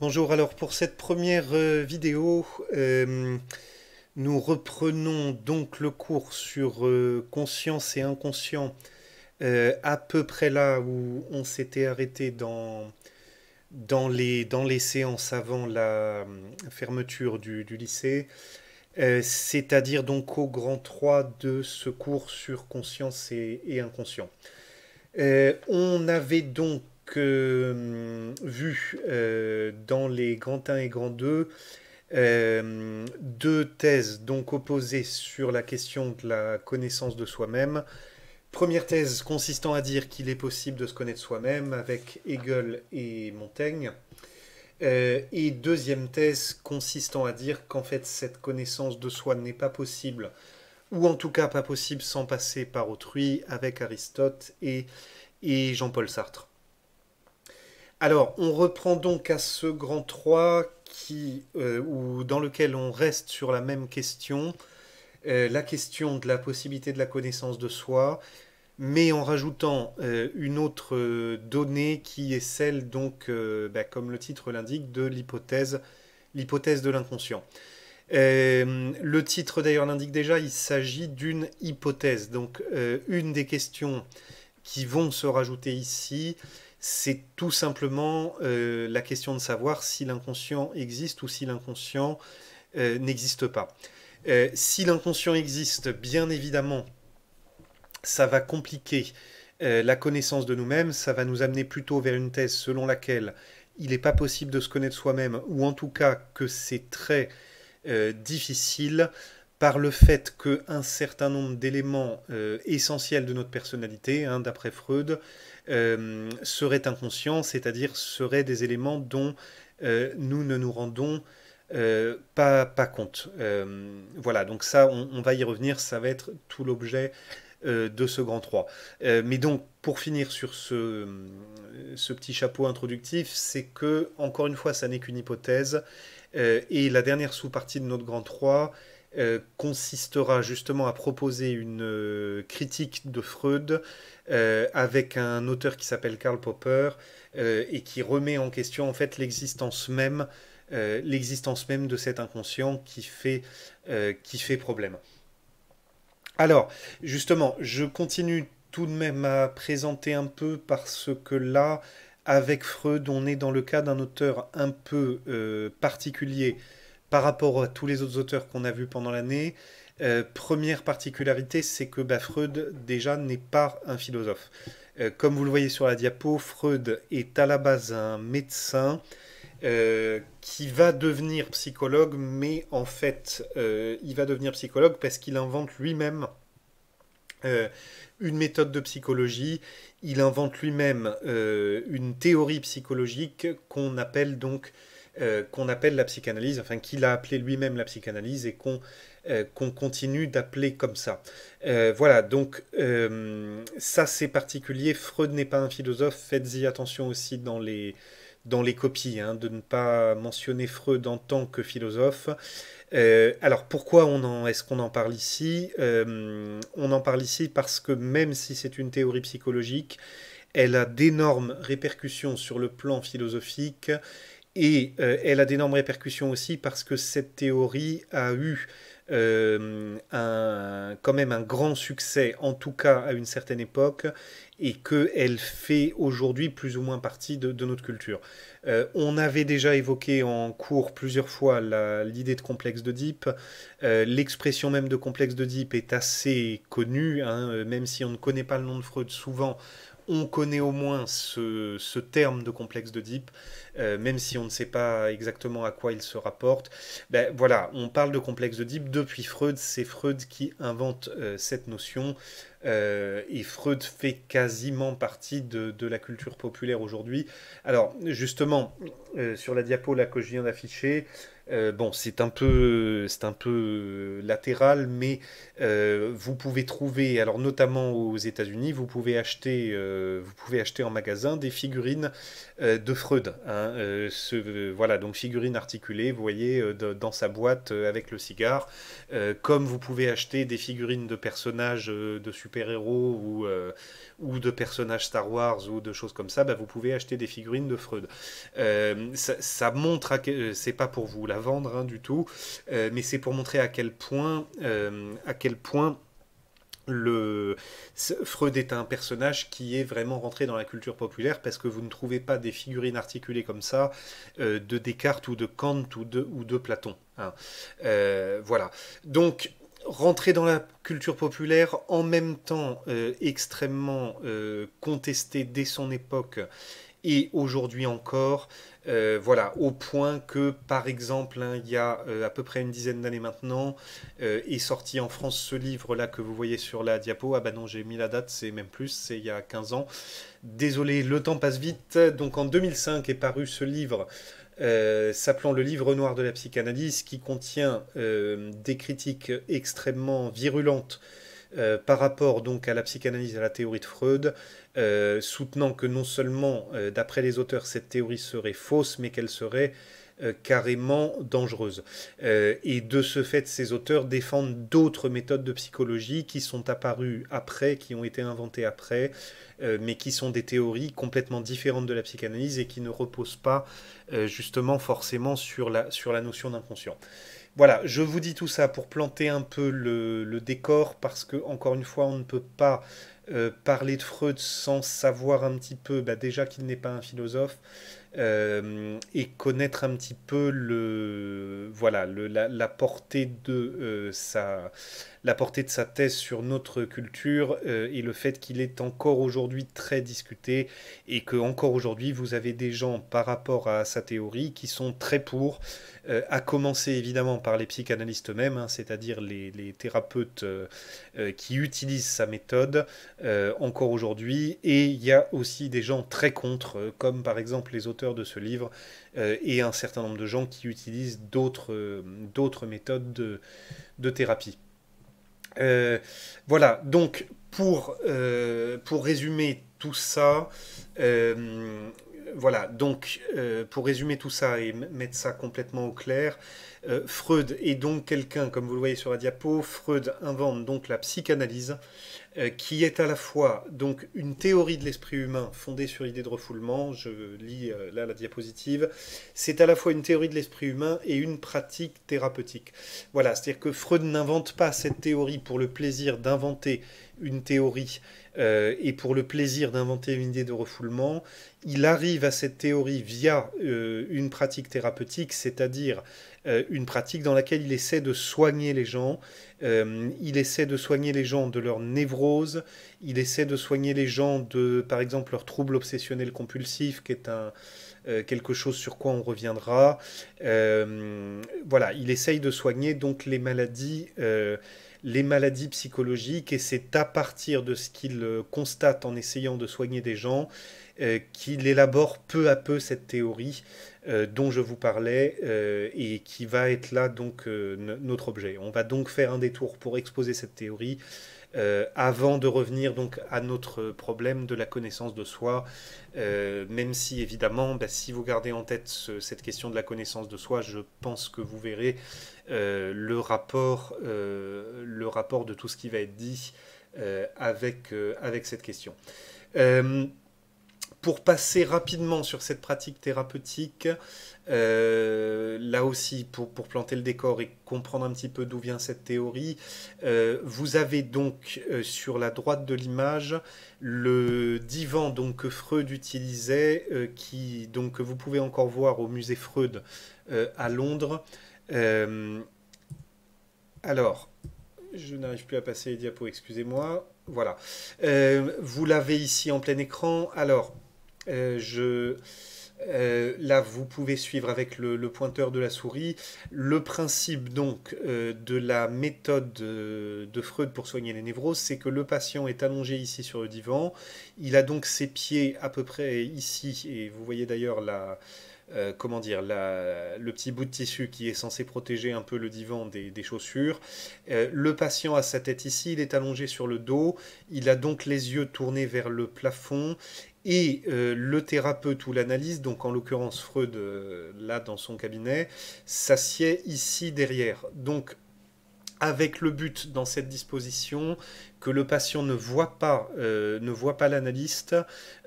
Bonjour, alors pour cette première euh, vidéo, euh, nous reprenons donc le cours sur euh, conscience et inconscient à peu près là où on s'était arrêté dans, les, dans les séances avant la fermeture du, lycée, c'est-à-dire donc au grand 3 de ce cours sur conscience et inconscient. on avait donc Hum, vu euh, dans les grands 1 et grands 2 euh, deux thèses donc opposées sur la question de la connaissance de soi-même. Première thèse consistant à dire qu'il est possible de se connaître soi-même avec Hegel et Montaigne. Euh, et deuxième thèse consistant à dire qu'en fait cette connaissance de soi n'est pas possible, ou en tout cas pas possible sans passer par autrui avec Aristote et, et Jean-Paul Sartre. Alors, on reprend donc à ce grand 3 qui, euh, ou dans lequel on reste sur la même question, euh, la question de la possibilité de la connaissance de soi, mais en rajoutant euh, une autre donnée qui est celle, donc, bah, comme le titre l'indique, de l'hypothèse, l'hypothèse de l'inconscient. le titre d'ailleurs l'indique déjà, il s'agit d'une hypothèse. Donc une des questions qui vont se rajouter ici, c'est tout simplement euh, la question de savoir si l'inconscient existe ou si l'inconscient euh, n'existe pas. Euh, si l'inconscient existe, bien évidemment, ça va compliquer la connaissance de nous-mêmes, ça va nous amener plutôt vers une thèse selon laquelle il n'est pas possible de se connaître soi-même, ou en tout cas que c'est très difficile par le fait qu'un certain nombre d'éléments essentiels de notre personnalité, hein, d'après Freud, euh, seraient inconscients, c'est-à-dire seraient des éléments dont euh, nous ne nous rendons euh, pas, compte. voilà, donc ça, on, va y revenir, ça va être tout l'objet de ce grand 3. mais donc, pour finir sur ce, ce petit chapeau introductif, c'est que, encore une fois, ça n'est qu'une hypothèse, et la dernière sous-partie de notre grand 3, euh, consistera justement à proposer une euh, critique de Freud euh, avec un auteur qui s'appelle Karl Popper et qui remet en question en fait l'existence même, l'existence même de cet inconscient qui fait, qui fait problème. Alors, justement, je continue tout de même à présenter un peu parce que là, avec Freud, on est dans le cas d'un auteur un peu particulier par rapport à tous les autres auteurs qu'on a vus pendant l'année, euh, première particularité, c'est que bah, Freud, déjà, n'est pas un philosophe. Euh, comme vous le voyez sur la diapo, Freud est à la base un médecin euh, qui va devenir psychologue, mais en fait, il va devenir psychologue parce qu'il invente lui-même une méthode de psychologie, il invente lui-même une théorie psychologique qu'on appelle donc euh, qu'on appelle la psychanalyse, enfin qu'il a appelé lui-même la psychanalyse et qu'on euh, qu'on continue d'appeler comme ça. Euh, voilà, donc ça c'est particulier. Freud n'est pas un philosophe, faites-y attention aussi dans les, dans les copies, hein, de ne pas mentionner Freud en tant que philosophe. alors pourquoi est-ce qu'on en parle ici On en parle ici parce que même si c'est une théorie psychologique, elle a d'énormes répercussions sur le plan philosophique et euh, elle a d'énormes répercussions aussi parce que cette théorie a eu euh, quand même un grand succès, en tout cas à une certaine époque, et qu'elle fait aujourd'hui plus ou moins partie de, notre culture. Euh, on avait déjà évoqué en cours plusieurs fois l'idée de complexe d'Oedipe. L'expression même de complexe d'Oedipe est assez connue, hein, même si on ne connaît pas le nom de Freud souvent on connaît au moins ce, terme de complexe d'Oedipe, euh, même si on ne sait pas exactement à quoi il se rapporte. Ben, voilà, on parle de complexe d'Oedipe depuis Freud, c'est Freud qui invente euh, cette notion, euh, et Freud fait quasiment partie de, de la culture populaire aujourd'hui. Alors justement, sur la diapo là que je viens d'afficher, euh, bon, c'est un peu, un peu euh, latéral, mais euh, vous pouvez trouver, alors notamment aux États-Unis, vous pouvez acheter, vous pouvez acheter en magasin des figurines de Freud. Hein, ce, voilà, donc figurines articulées, vous voyez, dans sa boîte avec le cigare. comme vous pouvez acheter des figurines de personnages de super-héros ou ou de personnages Star Wars ou de choses comme ça, bah, vous pouvez acheter des figurines de Freud. ça, montre c'est pas pour vous. là vendre hein, du tout, euh, mais c'est pour montrer à quel point, euh, à quel point le Freud est un personnage qui est vraiment rentré dans la culture populaire parce que vous ne trouvez pas des figurines articulées comme ça euh, de Descartes ou de Kant ou de, ou de Platon. Hein. voilà. Donc rentrer dans la culture populaire en même temps extrêmement contesté dès son époque et aujourd'hui encore, euh, voilà, au point que, par exemple, hein, il y a euh, à peu près une dizaine d'années maintenant, euh, est sorti en France ce livre-là que vous voyez sur la diapo. Ah bah non, j'ai mis la date, c'est même plus, c'est il y a 15 ans. Désolé, le temps passe vite. Donc en 2005 est paru ce livre s'appelant le livre noir de la psychanalyse, qui contient des critiques extrêmement virulentes euh, par rapport donc à la psychanalyse et à la théorie de Freud, euh, soutenant que non seulement, euh, d'après les auteurs, cette théorie serait fausse, mais qu'elle serait carrément dangereuse. et de ce fait, ces auteurs défendent d'autres méthodes de psychologie qui sont apparues après, qui ont été inventées après, mais qui sont des théories complètement différentes de la psychanalyse et qui ne reposent pas justement forcément sur sur la notion d'inconscient. Voilà, je vous dis tout ça pour planter un peu le, décor, parce que, encore une fois, on ne peut pas euh, parler de Freud sans savoir un petit peu, bah, déjà qu'il n'est pas un philosophe, euh, et connaître un petit peu le, voilà, la, portée de, euh, sa, la portée de sa thèse sur notre culture euh, et le fait qu'il est encore aujourd'hui très discuté et que encore aujourd'hui vous avez des gens par rapport à sa théorie qui sont très pour, euh, à commencer évidemment par les psychanalystes eux-mêmes, hein, c'est-à-dire les, thérapeutes euh, qui utilisent sa méthode encore aujourd'hui, et il y a aussi des gens très contre, comme par exemple les auteurs de ce livre et un certain nombre de gens qui utilisent d'autres méthodes de thérapie. Euh, voilà, donc pour, euh, pour résumer tout ça, euh, voilà, donc euh, pour résumer tout ça et mettre ça complètement au clair, euh, Freud est donc quelqu'un, comme vous le voyez sur la diapo, Freud invente donc la psychanalyse, euh, qui est à la fois donc une théorie de l'esprit humain fondée sur l'idée de refoulement, je lis là la diapositive, c'est à la fois une théorie de l'esprit humain et une pratique thérapeutique. Voilà, c'est-à-dire que Freud n'invente pas cette théorie pour le plaisir d'inventer une théorie euh, et pour le plaisir d'inventer une idée de refoulement, il arrive à cette théorie via euh, une pratique thérapeutique, c'est-à-dire euh, une pratique dans laquelle il essaie de soigner les gens, il essaie de soigner les gens de leur névrose, il essaie de soigner les gens de, par exemple, leur trouble obsessionnel compulsif, qui est un, quelque chose sur quoi on reviendra. voilà, il essaye de soigner donc les maladies les maladies psychologiques et c'est à partir de ce qu'il euh, constate en essayant de soigner des gens euh, qu'il élabore peu à peu cette théorie euh, dont je vous parlais et qui va être là donc notre objet. On va donc faire un détour pour exposer cette théorie avant de revenir donc à notre problème de la connaissance de soi, même si évidemment, bah, si vous gardez en tête cette question de la connaissance de soi, je pense que vous verrez euh, le, rapport, euh, le rapport de tout ce qui va être dit euh, avec, avec cette question. pour passer rapidement sur cette pratique thérapeutique, là aussi, pour, planter le décor et comprendre un petit peu d'où vient cette théorie, vous avez donc sur la droite de l'image le divan donc, que Freud utilisait, qui, donc, que vous pouvez encore voir au musée Freud à Londres. Euh, alors, je n'arrive plus à passer les diapos, excusez-moi. Voilà. Euh, vous l'avez ici en plein écran. Alors, euh, je... là, vous pouvez suivre avec le, pointeur de la souris le principe donc de la méthode de, de Freud pour soigner les névroses, c'est que le patient est allongé ici sur le divan, il a donc ses pieds à peu près ici, et vous voyez d'ailleurs la, euh, comment dire, le petit bout de tissu qui est censé protéger un peu le divan des, chaussures. Euh, le patient a sa tête ici, il est allongé sur le dos, il a donc les yeux tournés vers le plafond. Et euh, le thérapeute ou l'analyste, donc en l'occurrence Freud, là dans son cabinet, s'assied ici derrière. Donc avec le but dans cette disposition que le patient ne voit pas, euh, ne voit pas l'analyste,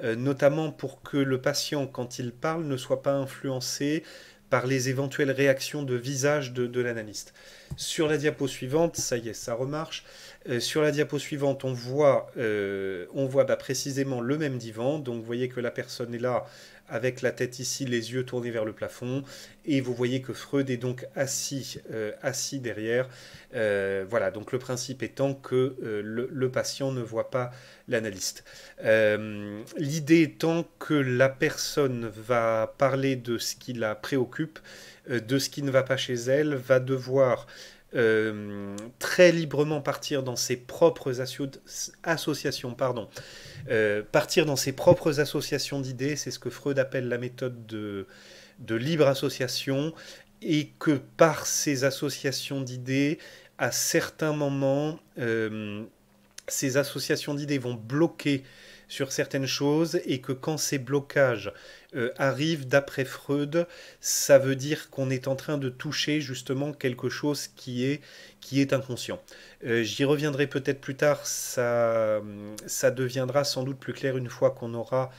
euh, notamment pour que le patient, quand il parle, ne soit pas influencé par les éventuelles réactions de visage de, l'analyste. Sur la diapo suivante, ça y est, ça remarche. Euh, sur la diapo suivante, on voit, bah, précisément le même divan. Donc vous voyez que la personne est là avec la tête ici, les yeux tournés vers le plafond. Et vous voyez que Freud est donc assis, euh, assis derrière. Euh, voilà, donc le principe étant que euh, le, patient ne voit pas l'analyste. L'idée étant que la personne va parler de ce qui la préoccupe, de ce qui ne va pas chez elle, va devoir euh, très librement partir dans ses propres associations. Pardon. Euh, partir dans ses propres associations d'idées, c'est ce que Freud appelle la méthode de, de libre association, et que par ces associations d'idées, à certains moments, euh, ces associations d'idées vont bloquer sur certaines choses et que quand ces blocages euh, arrivent d'après Freud, ça veut dire qu'on est en train de toucher justement quelque chose qui est, qui est inconscient. Euh, j'y reviendrai peut-être plus tard, ça, ça deviendra sans doute plus clair une fois qu'on aura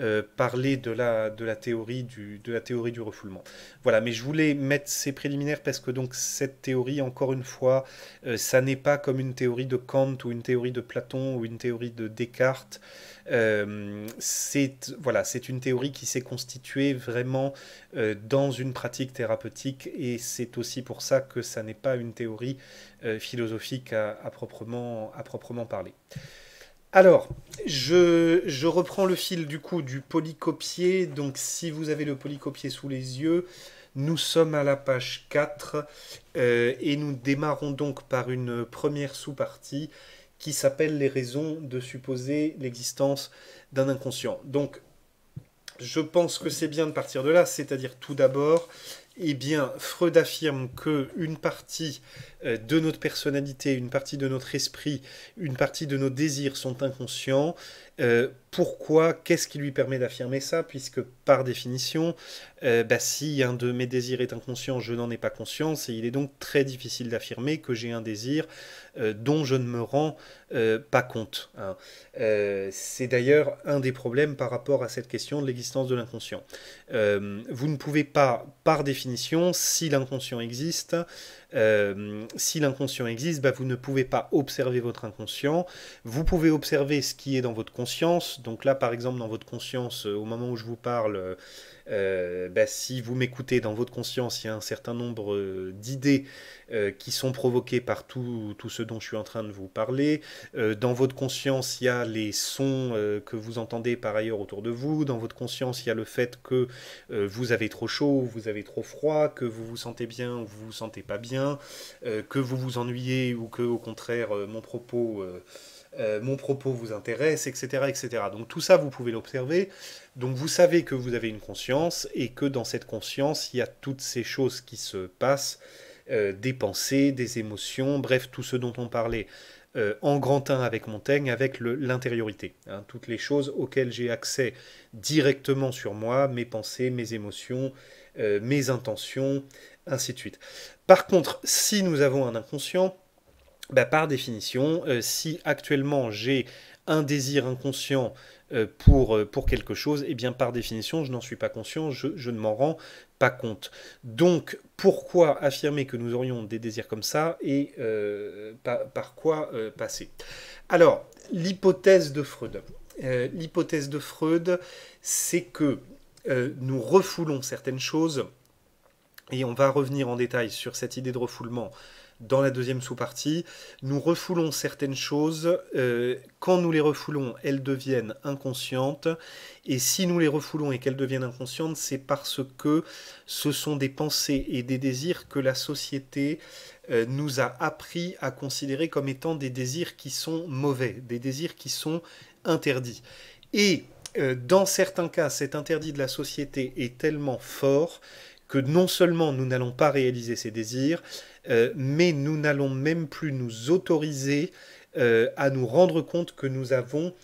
euh, parler de la, de, la théorie du, de la théorie du refoulement. Voilà, mais je voulais mettre ces préliminaires parce que donc cette théorie, encore une fois, euh, ça n'est pas comme une théorie de Kant ou une théorie de Platon ou une théorie de Descartes. Euh, c'est voilà, c'est une théorie qui s'est constituée vraiment dans une pratique thérapeutique et c'est aussi pour ça que ça n'est pas une théorie philosophique à, proprement, à proprement parler. Alors, je, reprends le fil du coup du polycopier. Donc, si vous avez le polycopier sous les yeux, nous sommes à la page 4 euh, et nous démarrons donc par une première sous-partie qui s'appelle les raisons de supposer l'existence d'un inconscient. Donc, je pense que c'est bien de partir de là, c'est-à-dire tout d'abord, eh bien, Freud affirme que une partie euh, de notre personnalité, une partie de notre esprit, une partie de nos désirs sont inconscients. Euh, pourquoi Qu'est-ce qui lui permet d'affirmer ça Puisque par définition, euh, bah, si un de mes désirs est inconscient, je n'en ai pas conscience et il est donc très difficile d'affirmer que j'ai un désir dont je ne me rends pas compte. Hein. C'est d'ailleurs un des problèmes par rapport à cette question de l'existence de l'inconscient. vous ne pouvez pas, par définition, si l'inconscient existe, euh, si l'inconscient existe, bah, vous ne pouvez pas observer votre inconscient. Vous pouvez observer ce qui est dans votre conscience. Donc là, par exemple, dans votre conscience, euh, au moment où je vous parle, euh, euh, bah, si vous m'écoutez dans votre conscience, il y a un certain nombre euh, d'idées euh, qui sont provoquées par tout, tout, ce dont je suis en train de vous parler. dans votre conscience, il y a les sons que vous entendez par ailleurs autour de vous. Dans votre conscience, il y a le fait que vous avez trop chaud, vous avez trop froid, que vous vous sentez bien ou vous vous sentez pas bien, que vous vous ennuyez ou que, au contraire, mon propos euh, mon propos vous intéresse, etc., etc. Donc tout ça, vous pouvez l'observer. Donc vous savez que vous avez une conscience et que dans cette conscience, il y a toutes ces choses qui se passent, euh, des pensées, des émotions, bref, tout ce dont on parlait euh, en grand 1 avec Montaigne, avec l'intériorité. Hein. toutes les choses auxquelles j'ai accès directement sur moi, mes pensées, mes émotions, mes intentions, ainsi de suite. Par contre, si nous avons un inconscient, bah, par définition, euh, si actuellement j'ai un désir inconscient euh, euh, pour, quelque chose, et eh bien par définition, je n'en suis pas conscient, je, ne m'en rends pas compte. Donc pourquoi affirmer que nous aurions des désirs comme ça et par quoi passer Alors, l'hypothèse de Freud. l'hypothèse de Freud, c'est que nous refoulons certaines choses, et on va revenir en détail sur cette idée de refoulement dans la deuxième sous-partie, nous refoulons certaines choses. Euh, quand nous les refoulons, elles deviennent inconscientes. Et si nous les refoulons et qu'elles deviennent inconscientes, c'est parce que ce sont des pensées et des désirs que la société euh, nous a appris à considérer comme étant des désirs qui sont mauvais, des désirs qui sont interdits. Et euh, dans certains cas, cet interdit de la société est tellement fort que non seulement nous n'allons pas réaliser ces désirs, euh, mais nous n'allons même plus nous autoriser euh, à nous rendre compte que nous avons,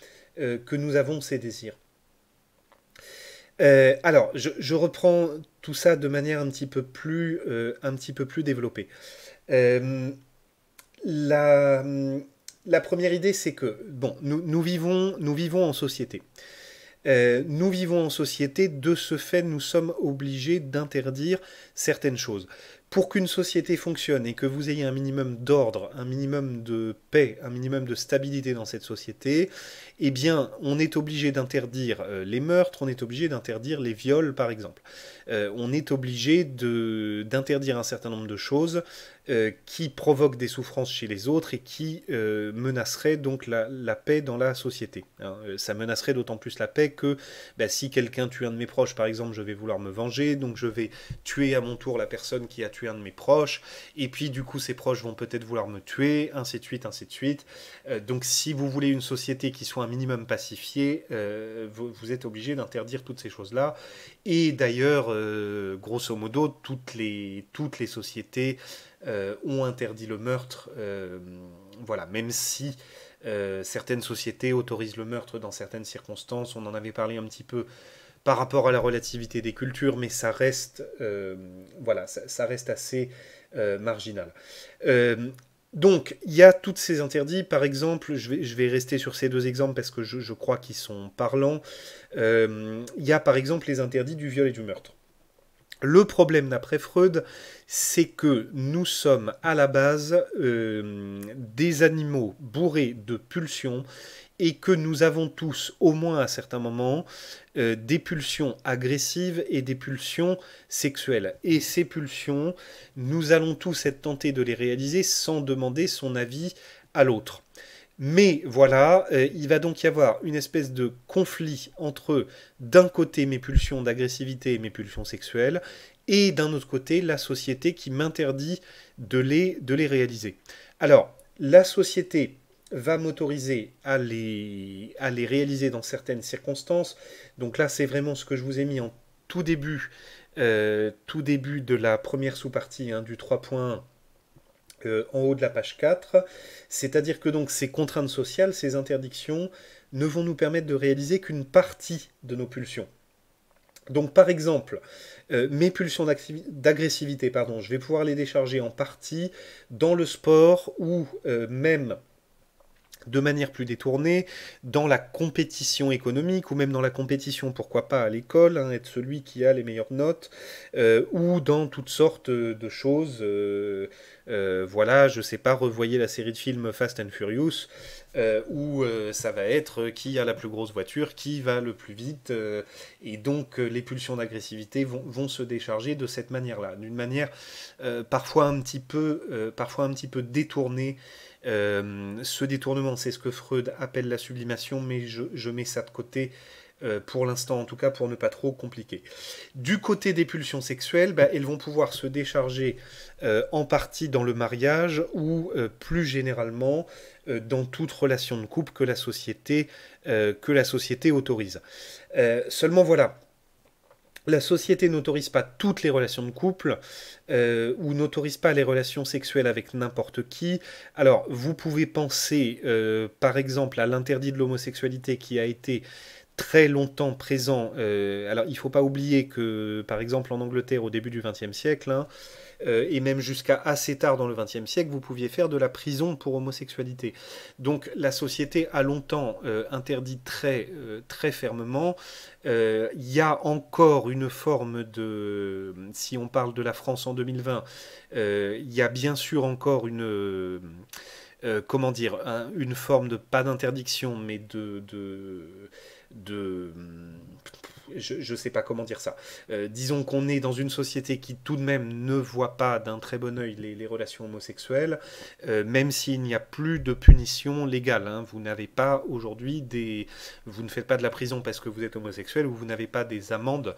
euh, que nous avons ces désirs. alors, je, reprends tout ça de manière un petit peu plus, un petit peu plus développée. la, première idée, c'est que bon, nous, vivons, nous vivons en société. Euh, nous vivons en société, de ce fait, nous sommes obligés d'interdire certaines choses. Pour qu'une société fonctionne et que vous ayez un minimum d'ordre, un minimum de paix, un minimum de stabilité dans cette société, eh bien, on est obligé d'interdire euh, les meurtres, on est obligé d'interdire les viols, par exemple. Euh, on est obligé d'interdire un certain nombre de choses euh, qui provoquent des souffrances chez les autres et qui euh, menaceraient donc la, paix dans la société. Hein. Ça menacerait d'autant plus la paix que bah, si quelqu'un tue un de mes proches, par exemple, je vais vouloir me venger, donc je vais tuer à mon tour la personne qui a tué un de mes proches, et puis du coup ses proches vont peut-être vouloir me tuer, ainsi de suite, ainsi de suite. donc si vous voulez une société qui soit minimum pacifié, euh, vous, êtes obligé d'interdire toutes ces choses-là. Et d'ailleurs, euh, grosso modo, toutes les, toutes les sociétés euh, ont interdit le meurtre. voilà, même si certaines sociétés autorisent le meurtre dans certaines circonstances, on en avait parlé un petit peu par rapport à la relativité des cultures, mais ça reste, voilà, ça reste assez marginal. Donc, il y a toutes ces interdits. Par exemple, je vais, rester sur ces deux exemples parce que je, crois qu'ils sont parlants. Euh, il y a par exemple les interdits du viol et du meurtre. Le problème d'après Freud, c'est que nous sommes à la base euh, des animaux bourrés de pulsions et que nous avons tous, au moins à certains moments, euh, des pulsions agressives et des pulsions sexuelles. Et ces pulsions, nous allons tous être tentés de les réaliser sans demander son avis à l'autre. Mais voilà, euh, il va donc y avoir une espèce de conflit entre, d'un côté, mes pulsions d'agressivité et mes pulsions sexuelles, et d'un autre côté, la société qui m'interdit de les, de les réaliser. Alors, la société va m'autoriser à les, réaliser dans certaines circonstances. Donc là, c'est vraiment ce que je vous ai mis en tout début, euh, tout début de la première sous-partie hein, du 3.1. Euh, en haut de la page 4, c'est-à-dire que donc ces contraintes sociales, ces interdictions, ne vont nous permettre de réaliser qu'une partie de nos pulsions. Donc par exemple, euh, mes pulsions d'agressivité, pardon, je vais pouvoir les décharger en partie dans le sport ou même de manière plus détournée, dans la compétition économique, ou même dans la compétition, pourquoi pas, à l'école, hein, être celui qui a les meilleures notes, euh, ou dans toutes sortes de choses. Euh, euh, voilà, je sais pas, revoyez la série de films Fast and Furious, où ça va être qui a la plus grosse voiture, qui va le plus vite, et donc les pulsions d'agressivité vont, se décharger de cette manière-là, d'une manière, parfois, un petit peu, parfois un petit peu détournée, euh, ce détournement, c'est ce que Freud appelle la sublimation, mais je, mets ça de côté euh, pour l'instant, en tout cas, pour ne pas trop compliquer. Du côté des pulsions sexuelles, bah, elles vont pouvoir se décharger euh, en partie dans le mariage ou plus généralement dans toute relation de couple que la société, que la société autorise. seulement voilà, la société n'autorise pas toutes les relations de couple euh, ou n'autorise pas les relations sexuelles avec n'importe qui. Alors, vous pouvez penser, euh, par exemple, à l'interdit de l'homosexualité qui a été très longtemps présent. Euh, alors, il ne faut pas oublier que, par exemple, en Angleterre, au début du XXe siècle, hein, euh, et même jusqu'à assez tard dans le XXe siècle, vous pouviez faire de la prison pour homosexualité. Donc la société a longtemps euh, interdit très, euh, très fermement. Il y a encore une forme de, si on parle de la France en 2020, il y a bien sûr encore une... comment dire, une forme de, pas d'interdiction, mais de, de, de je ne sais pas comment dire ça. Euh, disons qu'on est dans une société qui tout de même ne voit pas d'un très bon oeil les, relations homosexuelles, euh, même s'il n'y a plus de punition légale. Hein. Vous n'avez pas aujourd'hui des... Vous ne faites pas de la prison parce que vous êtes homosexuel ou vous n'avez pas des amendes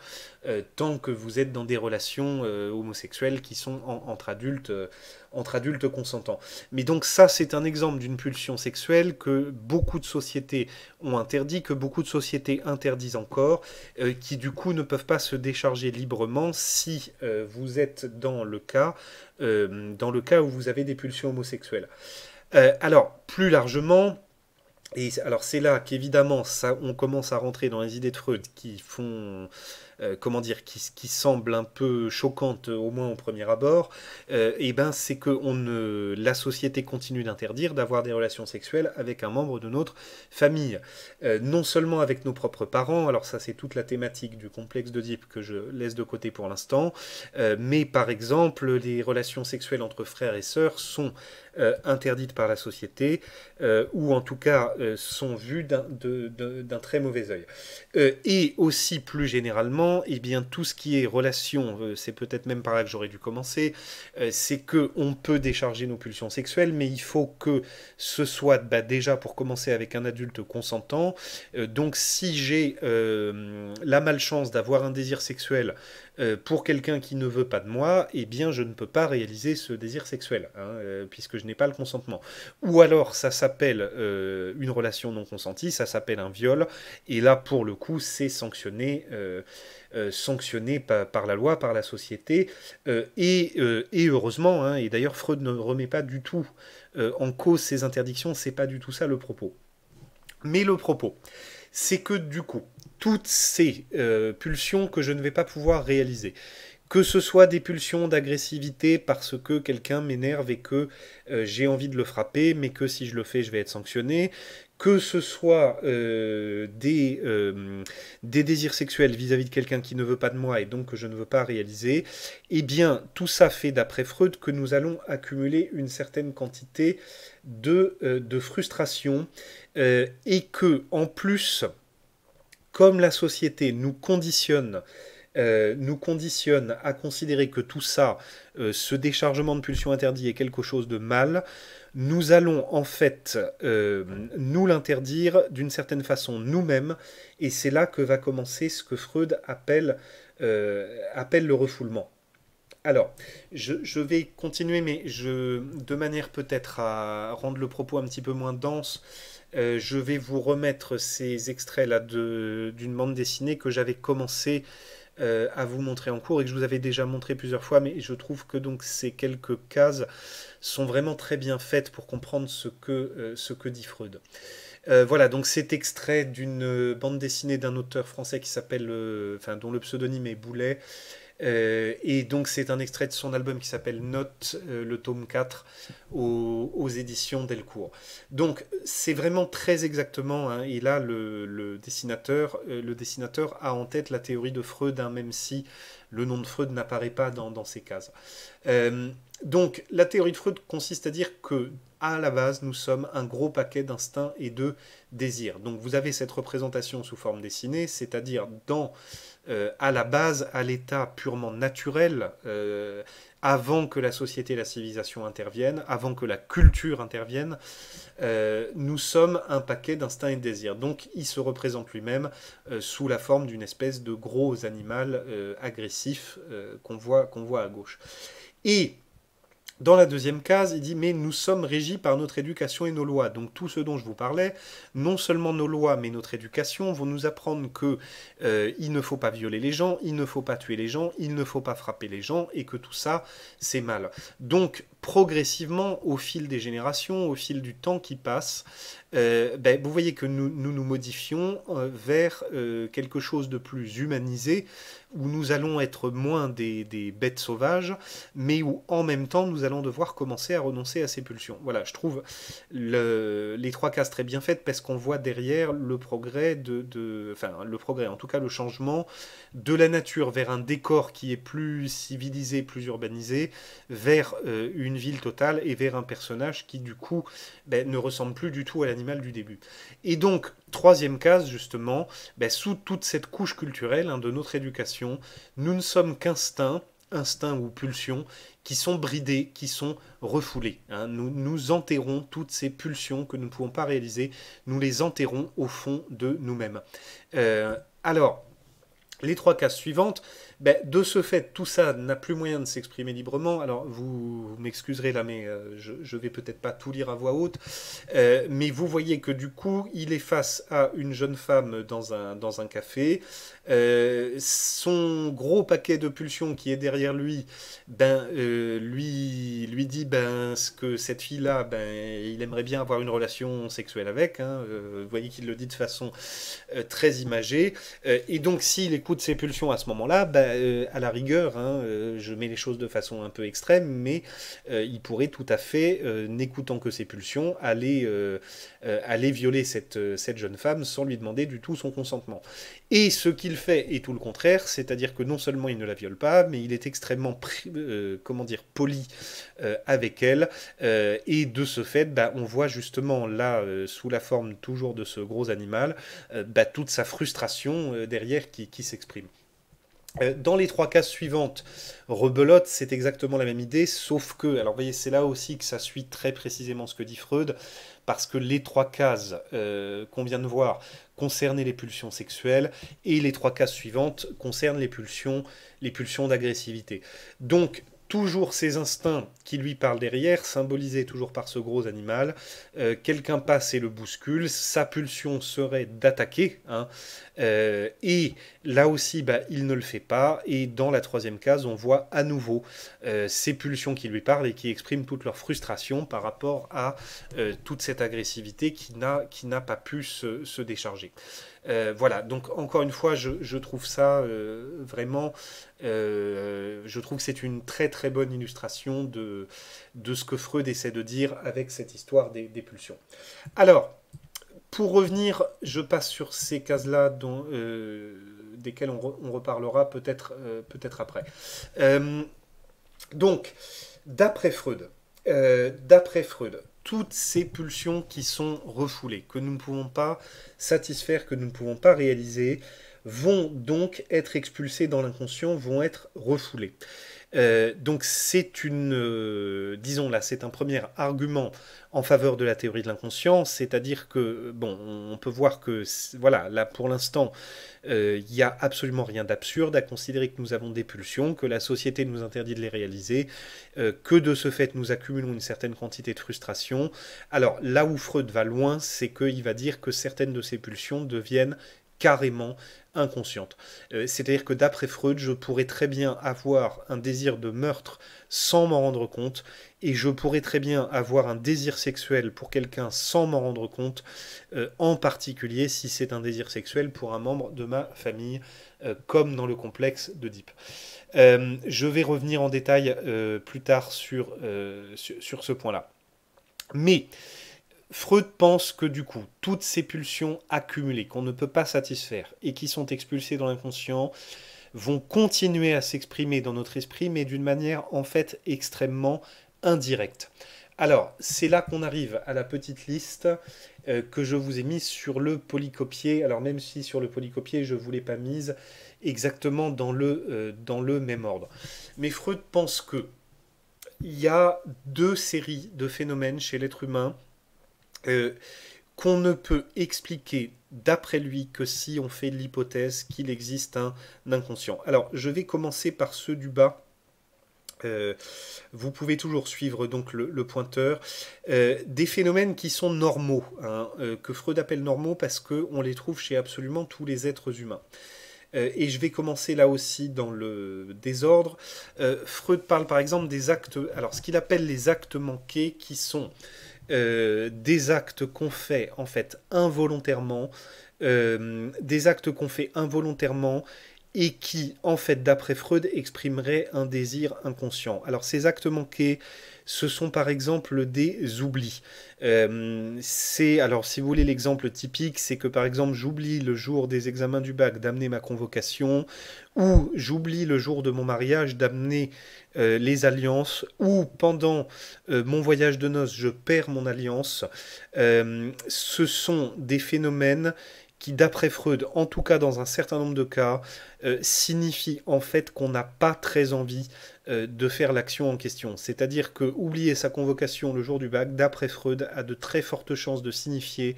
euh, tant que vous êtes dans des relations homosexuelles qui sont entre adultes entre adultes consentants. Mais donc ça, c'est un exemple d'une pulsion sexuelle que beaucoup de sociétés ont interdit, que beaucoup de sociétés interdisent encore, euh, qui du coup ne peuvent pas se décharger librement si euh, vous êtes dans le cas, euh, dans le cas où vous avez des pulsions homosexuelles. alors, plus largement, et alors c'est là qu'évidemment on commence à rentrer dans les idées de Freud qui font euh, comment dire, qui, semble un peu choquante euh, au moins au premier abord, euh, eh ben, c'est que la société continue d'interdire d'avoir des relations sexuelles avec un membre de notre famille, non seulement avec nos propres parents. Alors ça c'est toute la thématique du complexe d'Oedipe que je laisse de côté pour l'instant, mais par exemple les relations sexuelles entre frères et sœurs sont euh, interdites par la société, euh, ou en tout cas euh, sont vues d'un très mauvais œil. et aussi plus généralement, eh bien, tout ce qui est relation, c'est peut-être même par là que j'aurais dû commencer, c'est que on peut décharger nos pulsions sexuelles, mais il faut que ce soit bah, déjà pour commencer avec un adulte consentant. donc si j'ai la malchance d'avoir un désir sexuel, euh, pour quelqu'un qui ne veut pas de moi, eh bien, je ne peux pas réaliser ce désir sexuel, hein, euh, puisque je n'ai pas le consentement. Ou alors, ça s'appelle euh, une relation non consentie, ça s'appelle un viol, et là, pour le coup, c'est sanctionné, sanctionné par, la loi, par la société, et, heureusement, hein, et d'ailleurs, Freud ne remet pas du tout en cause ces interdictions, c'est pas du tout ça le propos. Mais le propos, c'est que du coup, toutes ces euh, pulsions que je ne vais pas pouvoir réaliser. Que ce soit des pulsions d'agressivité parce que quelqu'un m'énerve et que euh, j'ai envie de le frapper, mais que si je le fais, je vais être sanctionné. Que ce soit euh, des, des désirs sexuels vis-à-vis de quelqu'un qui ne veut pas de moi et donc que je ne veux pas réaliser, eh bien, tout ça fait, d'après Freud, que nous allons accumuler une certaine quantité de, de frustration et que, en plus, comme la société nous conditionne euh, nous conditionne à considérer que tout ça, euh, ce déchargement de pulsions interdit est quelque chose de mal, nous allons en fait euh, nous l'interdire d'une certaine façon nous-mêmes, et c'est là que va commencer ce que Freud appelle, le refoulement. Alors, je, je, vais continuer, mais je, de manière peut-être à rendre le propos un petit peu moins dense, euh, je vais vous remettre ces extraits-là d'une bande dessinée que j'avais commencé euh, à vous montrer en cours et que je vous avais déjà montré plusieurs fois, mais je trouve que donc ces quelques cases sont vraiment très bien faites pour comprendre ce que, euh, dit Freud. voilà, donc cet extrait d'une bande dessinée d'un auteur français qui s'appelle, enfin dont le pseudonyme est Boulet, euh, et donc c'est un extrait de son album qui s'appelle Note, euh, le tome 4, aux, éditions Delcourt. Donc c'est vraiment très exactement, hein, et là le, dessinateur, euh, le dessinateur a en tête la théorie de Freud, hein, même si le nom de Freud n'apparaît pas dans, dans, ces cases. donc la théorie de Freud consiste à dire que à la base, nous sommes un gros paquet d'instincts et de désirs. Donc vous avez cette représentation sous forme dessinée, c'est-à-dire dans euh, à la base à l'état purement naturel, euh, avant que la société et la civilisation interviennent, avant que la culture intervienne, euh, nous sommes un paquet d'instincts et de désirs. Donc il se représente lui-même sous la forme d'une espèce de gros animal agressif qu'on voit, qu'on voit à gauche. Et dans la deuxième case, il dit Mais nous sommes régis par notre éducation et nos lois. Donc tout ce dont je vous parlais, non seulement nos lois, mais notre éducation vont nous apprendre que euh, il ne faut pas violer les gens, il ne faut pas tuer les gens, il ne faut pas frapper les gens, et que tout ça, c'est mal. Donc progressivement, au fil des générations, au fil du temps qui passe, euh, ben, vous voyez que nous nous, modifions euh, vers quelque chose de plus humanisé, où nous allons être moins des, bêtes sauvages, mais où en même temps nous allons devoir commencer à renoncer à ces pulsions. Voilà, je trouve les trois cases très bien faites parce qu'on voit derrière le progrès de, enfin le progrès, en tout cas le changement de la nature vers un décor qui est plus civilisé, plus urbanisé, vers euh, une ville totale et vers un personnage qui du coup ben, ne ressemble plus du tout à l'animal du début. Et donc troisième case justement, ben, sous toute cette couche culturelle hein, de notre éducation nous ne sommes qu'instincts, instincts ou pulsions, qui sont bridés, qui sont refoulés. Hein. Nous, enterrons toutes ces pulsions que nous ne pouvons pas réaliser, nous les enterrons au fond de nous-mêmes. Euh, alors, les trois cases suivantes, ben, de ce fait, tout ça n'a plus moyen de s'exprimer librement. Alors, vous, m'excuserez là, mais euh, je, ne vais peut-être pas tout lire à voix haute. Euh, mais vous voyez que du coup, il est face à une jeune femme dans un, dans un café. Euh, son gros paquet de pulsions qui est derrière lui, ben, euh, lui, lui dit ben, ce que cette fille-là, ben, il aimerait bien avoir une relation sexuelle avec. Hein. Euh, vous voyez qu'il le dit de façon très imagée. et donc, s'il écoute ses pulsions à ce moment-là, ben, à la rigueur, hein, je mets les choses de façon un peu extrême, mais il pourrait tout à fait, n'écoutant que ses pulsions, aller, aller violer cette, cette jeune femme sans lui demander du tout son consentement. Et ce qu'il fait est tout le contraire, c'est-à-dire que non seulement il ne la viole pas, mais il est extrêmement euh, comment dire, poli euh, avec elle, euh, et de ce fait, bah, on voit justement là, sous la forme toujours de ce gros animal, bah, toute sa frustration derrière qui, qui s'exprime. Dans les trois cases suivantes, Rebelote, c'est exactement la même idée, sauf que, alors vous voyez, c'est là aussi que ça suit très précisément ce que dit Freud, parce que les trois cases euh, qu'on vient de voir concernaient les pulsions sexuelles et les trois cases suivantes concernent les pulsions, les pulsions d'agressivité. Donc toujours ses instincts qui lui parlent derrière, symbolisés toujours par ce gros animal. Euh, quelqu'un passe et le bouscule, sa pulsion serait d'attaquer, hein. euh, et là aussi, bah, il ne le fait pas, et dans la troisième case, on voit à nouveau euh, ces pulsions qui lui parlent et qui expriment toute leur frustration par rapport à toute cette agressivité qui n'a pas pu se décharger. Euh, voilà, donc encore une fois, je, trouve ça euh, vraiment, euh, je trouve que c'est une très très bonne illustration de, de ce que Freud essaie de dire avec cette histoire des, pulsions. Alors, pour revenir, je passe sur ces cases-là desquelles on, reparlera peut-être peut après. donc, d'après Freud, d'après Freud, toutes ces pulsions qui sont refoulées, que nous ne pouvons pas satisfaire, que nous ne pouvons pas réaliser, vont donc être expulsées dans l'inconscient, vont être refoulées. Euh, donc c'est une, euh, disons là, c'est un premier argument en faveur de la théorie de l'inconscient, c'est-à-dire que bon, on peut voir que voilà, là pour l'instant, euh, il n'y a absolument rien d'absurde à considérer que nous avons des pulsions, que la société nous interdit de les réaliser, que de ce fait nous accumulons une certaine quantité de frustration. Alors là où Freud va loin, c'est qu'il va dire que certaines de ces pulsions deviennent carrément inconsciente. Euh, c'est-à-dire que d'après Freud, je pourrais très bien avoir un désir de meurtre sans m'en rendre compte, et je pourrais très bien avoir un désir sexuel pour quelqu'un sans m'en rendre compte, euh, en particulier si c'est un désir sexuel pour un membre de ma famille, euh, comme dans le complexe d'Oedipe. je vais revenir en détail plus tard sur, sur ce point-là. Mais Freud pense que du coup, toutes ces pulsions accumulées qu'on ne peut pas satisfaire et qui sont expulsées dans l'inconscient vont continuer à s'exprimer dans notre esprit, mais d'une manière en fait extrêmement indirecte. Alors, c'est là qu'on arrive à la petite liste euh, que je vous ai mise sur le polycopier. Alors, même si sur le polycopier, je ne vous l'ai pas mise exactement dans le, euh, dans le même ordre. Mais Freud pense que il y a deux séries de phénomènes chez l'être humain euh, qu'on ne peut expliquer d'après lui que si on fait l'hypothèse qu'il existe un inconscient. Alors je vais commencer par ceux du bas. Euh, vous pouvez toujours suivre donc le, pointeur. Euh, des phénomènes qui sont normaux, hein, que Freud appelle normaux parce qu'on les trouve chez absolument tous les êtres humains. et je vais commencer là aussi dans le désordre. Freud parle par exemple des actes, alors ce qu'il appelle les actes manqués qui sont euh, des actes qu'on fait en fait involontairement, euh, des actes qu'on fait involontairement et qui, en fait, d'après Freud, exprimeraient un désir inconscient. Alors ces actes manqués, ce sont par exemple des oublis. Euh, c'est alors si vous voulez l'exemple typique, c'est que par exemple j'oublie le jour des examens du bac d'amener ma convocation, ou j'oublie le jour de mon mariage d'amener euh, les alliances, ou pendant euh, mon voyage de noces je perds mon alliance. ce sont des phénomènes qui, d'après Freud, en tout cas dans un certain nombre de cas, signifient en fait qu'on n'a pas très envie euh, de faire l'action en question. C'est-à-dire que oublier sa convocation le jour du bac, d'après Freud, a de très fortes chances de signifier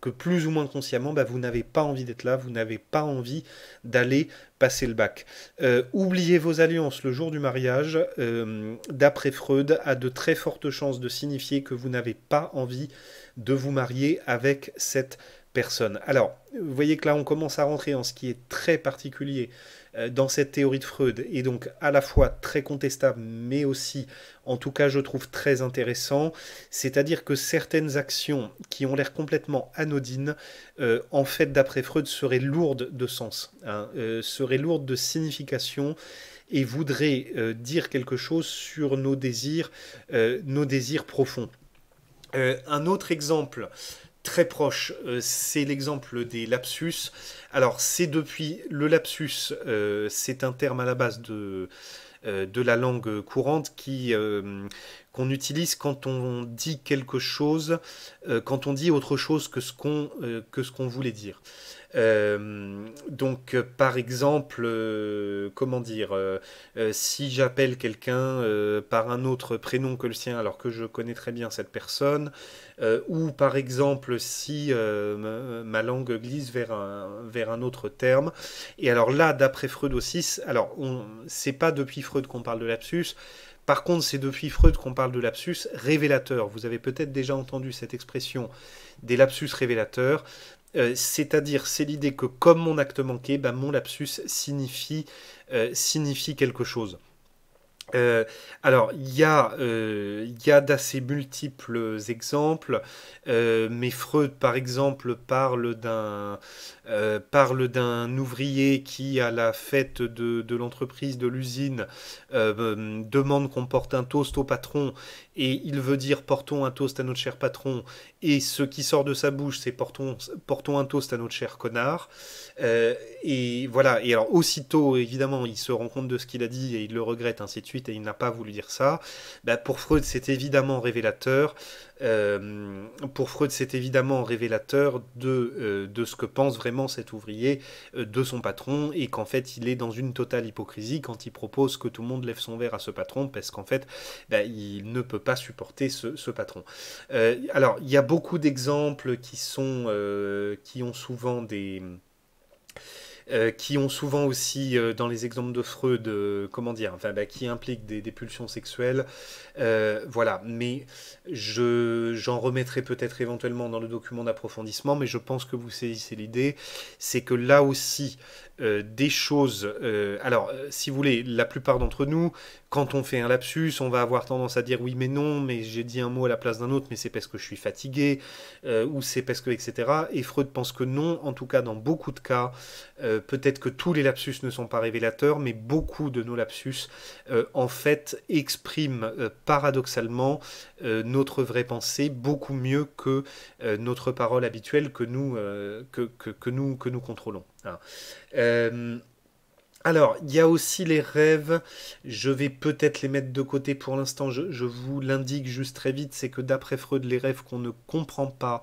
que plus ou moins consciemment, bah, vous n'avez pas envie d'être là, vous n'avez pas envie d'aller passer le bac. Euh, oublier vos alliances le jour du mariage, euh, d'après Freud, a de très fortes chances de signifier que vous n'avez pas envie de vous marier avec cette personne. Alors, vous voyez que là, on commence à rentrer en ce qui est très particulier euh, dans cette théorie de Freud est donc à la fois très contestable, mais aussi, en tout cas, je trouve très intéressant. C'est-à-dire que certaines actions qui ont l'air complètement anodines, euh, en fait, d'après Freud, seraient lourdes de sens, hein, euh, seraient lourdes de signification et voudraient dire quelque chose sur nos désirs, nos désirs profonds. un autre exemple très proche. Euh, c'est l'exemple des lapsus. Alors, c'est depuis le lapsus, euh, c'est un terme à la base de, euh, de la langue courante qui qu'on utilise quand on dit quelque chose, quand on dit autre chose que ce qu'on que ce qu'on voulait dire. Euh, donc, euh, par exemple, euh, comment dire, si j'appelle quelqu'un par un autre prénom que le sien alors que je connais très bien cette personne, ou par exemple si ma langue glisse vers un, vers un autre terme, et alors là, d'après Freud aussi, alors c'est pas depuis Freud qu'on parle de lapsus, par contre, c'est depuis Freud qu'on parle de lapsus révélateur. Vous avez peut-être déjà entendu cette expression des lapsus révélateurs. Euh, c'est-à-dire, c'est l'idée que comme mon acte manqué, bah, mon lapsus signifie, euh, signifie quelque chose. Euh, alors, il y a, d'assez multiples exemples, mais Freud, par exemple, parle d'un euh, parle d'un ouvrier qui, à la fête de, l'entreprise, de l'usine, euh, euh, demande qu'on porte un toast au patron, et il veut dire portons un toast à notre cher patron, et ce qui sort de sa bouche, c'est portons, portons un toast à notre cher connard. et voilà, et alors aussitôt, évidemment, il se rend compte de ce qu'il a dit, et il le regrette, ainsi de suite, et il n'a pas voulu dire ça. Bah, pour Freud, c'est évidemment révélateur. Euh, pour Freud, c'est évidemment révélateur de, euh, de ce que pense vraiment cet ouvrier euh, de son patron et qu'en fait, il est dans une totale hypocrisie quand il propose que tout le monde lève son verre à ce patron parce qu'en fait, bah, il ne peut pas supporter ce, ce patron. alors, il y a beaucoup d'exemples qui sont qui ont souvent des euh, qui ont souvent aussi, euh, dans les exemples de Freud, euh, comment dire, enfin, bah, qui impliquent des, des pulsions sexuelles. voilà, mais je, j'en remettrai peut-être éventuellement dans le document d'approfondissement, mais je pense que vous saisissez l'idée, c'est que là aussi, euh, des choses. Euh, alors, euh, si vous voulez, la plupart d'entre nous, quand on fait un lapsus, on va avoir tendance à dire oui, mais non, mais j'ai dit un mot à la place d'un autre, mais c'est parce que je suis fatigué, ou c'est parce que, etc. Et Freud pense que non, en tout cas, dans beaucoup de cas, peut-être que tous les lapsus ne sont pas révélateurs, mais beaucoup de nos lapsus, en fait, expriment paradoxalement notre vraie pensée beaucoup mieux que notre parole habituelle que nous, que, que nous, que nous contrôlons. Euh, alors, il y a aussi les rêves. Je vais peut-être les mettre de côté pour l'instant. je, vous l'indique juste très vite. C'est que d'après Freud, les rêves qu'on ne comprend pas,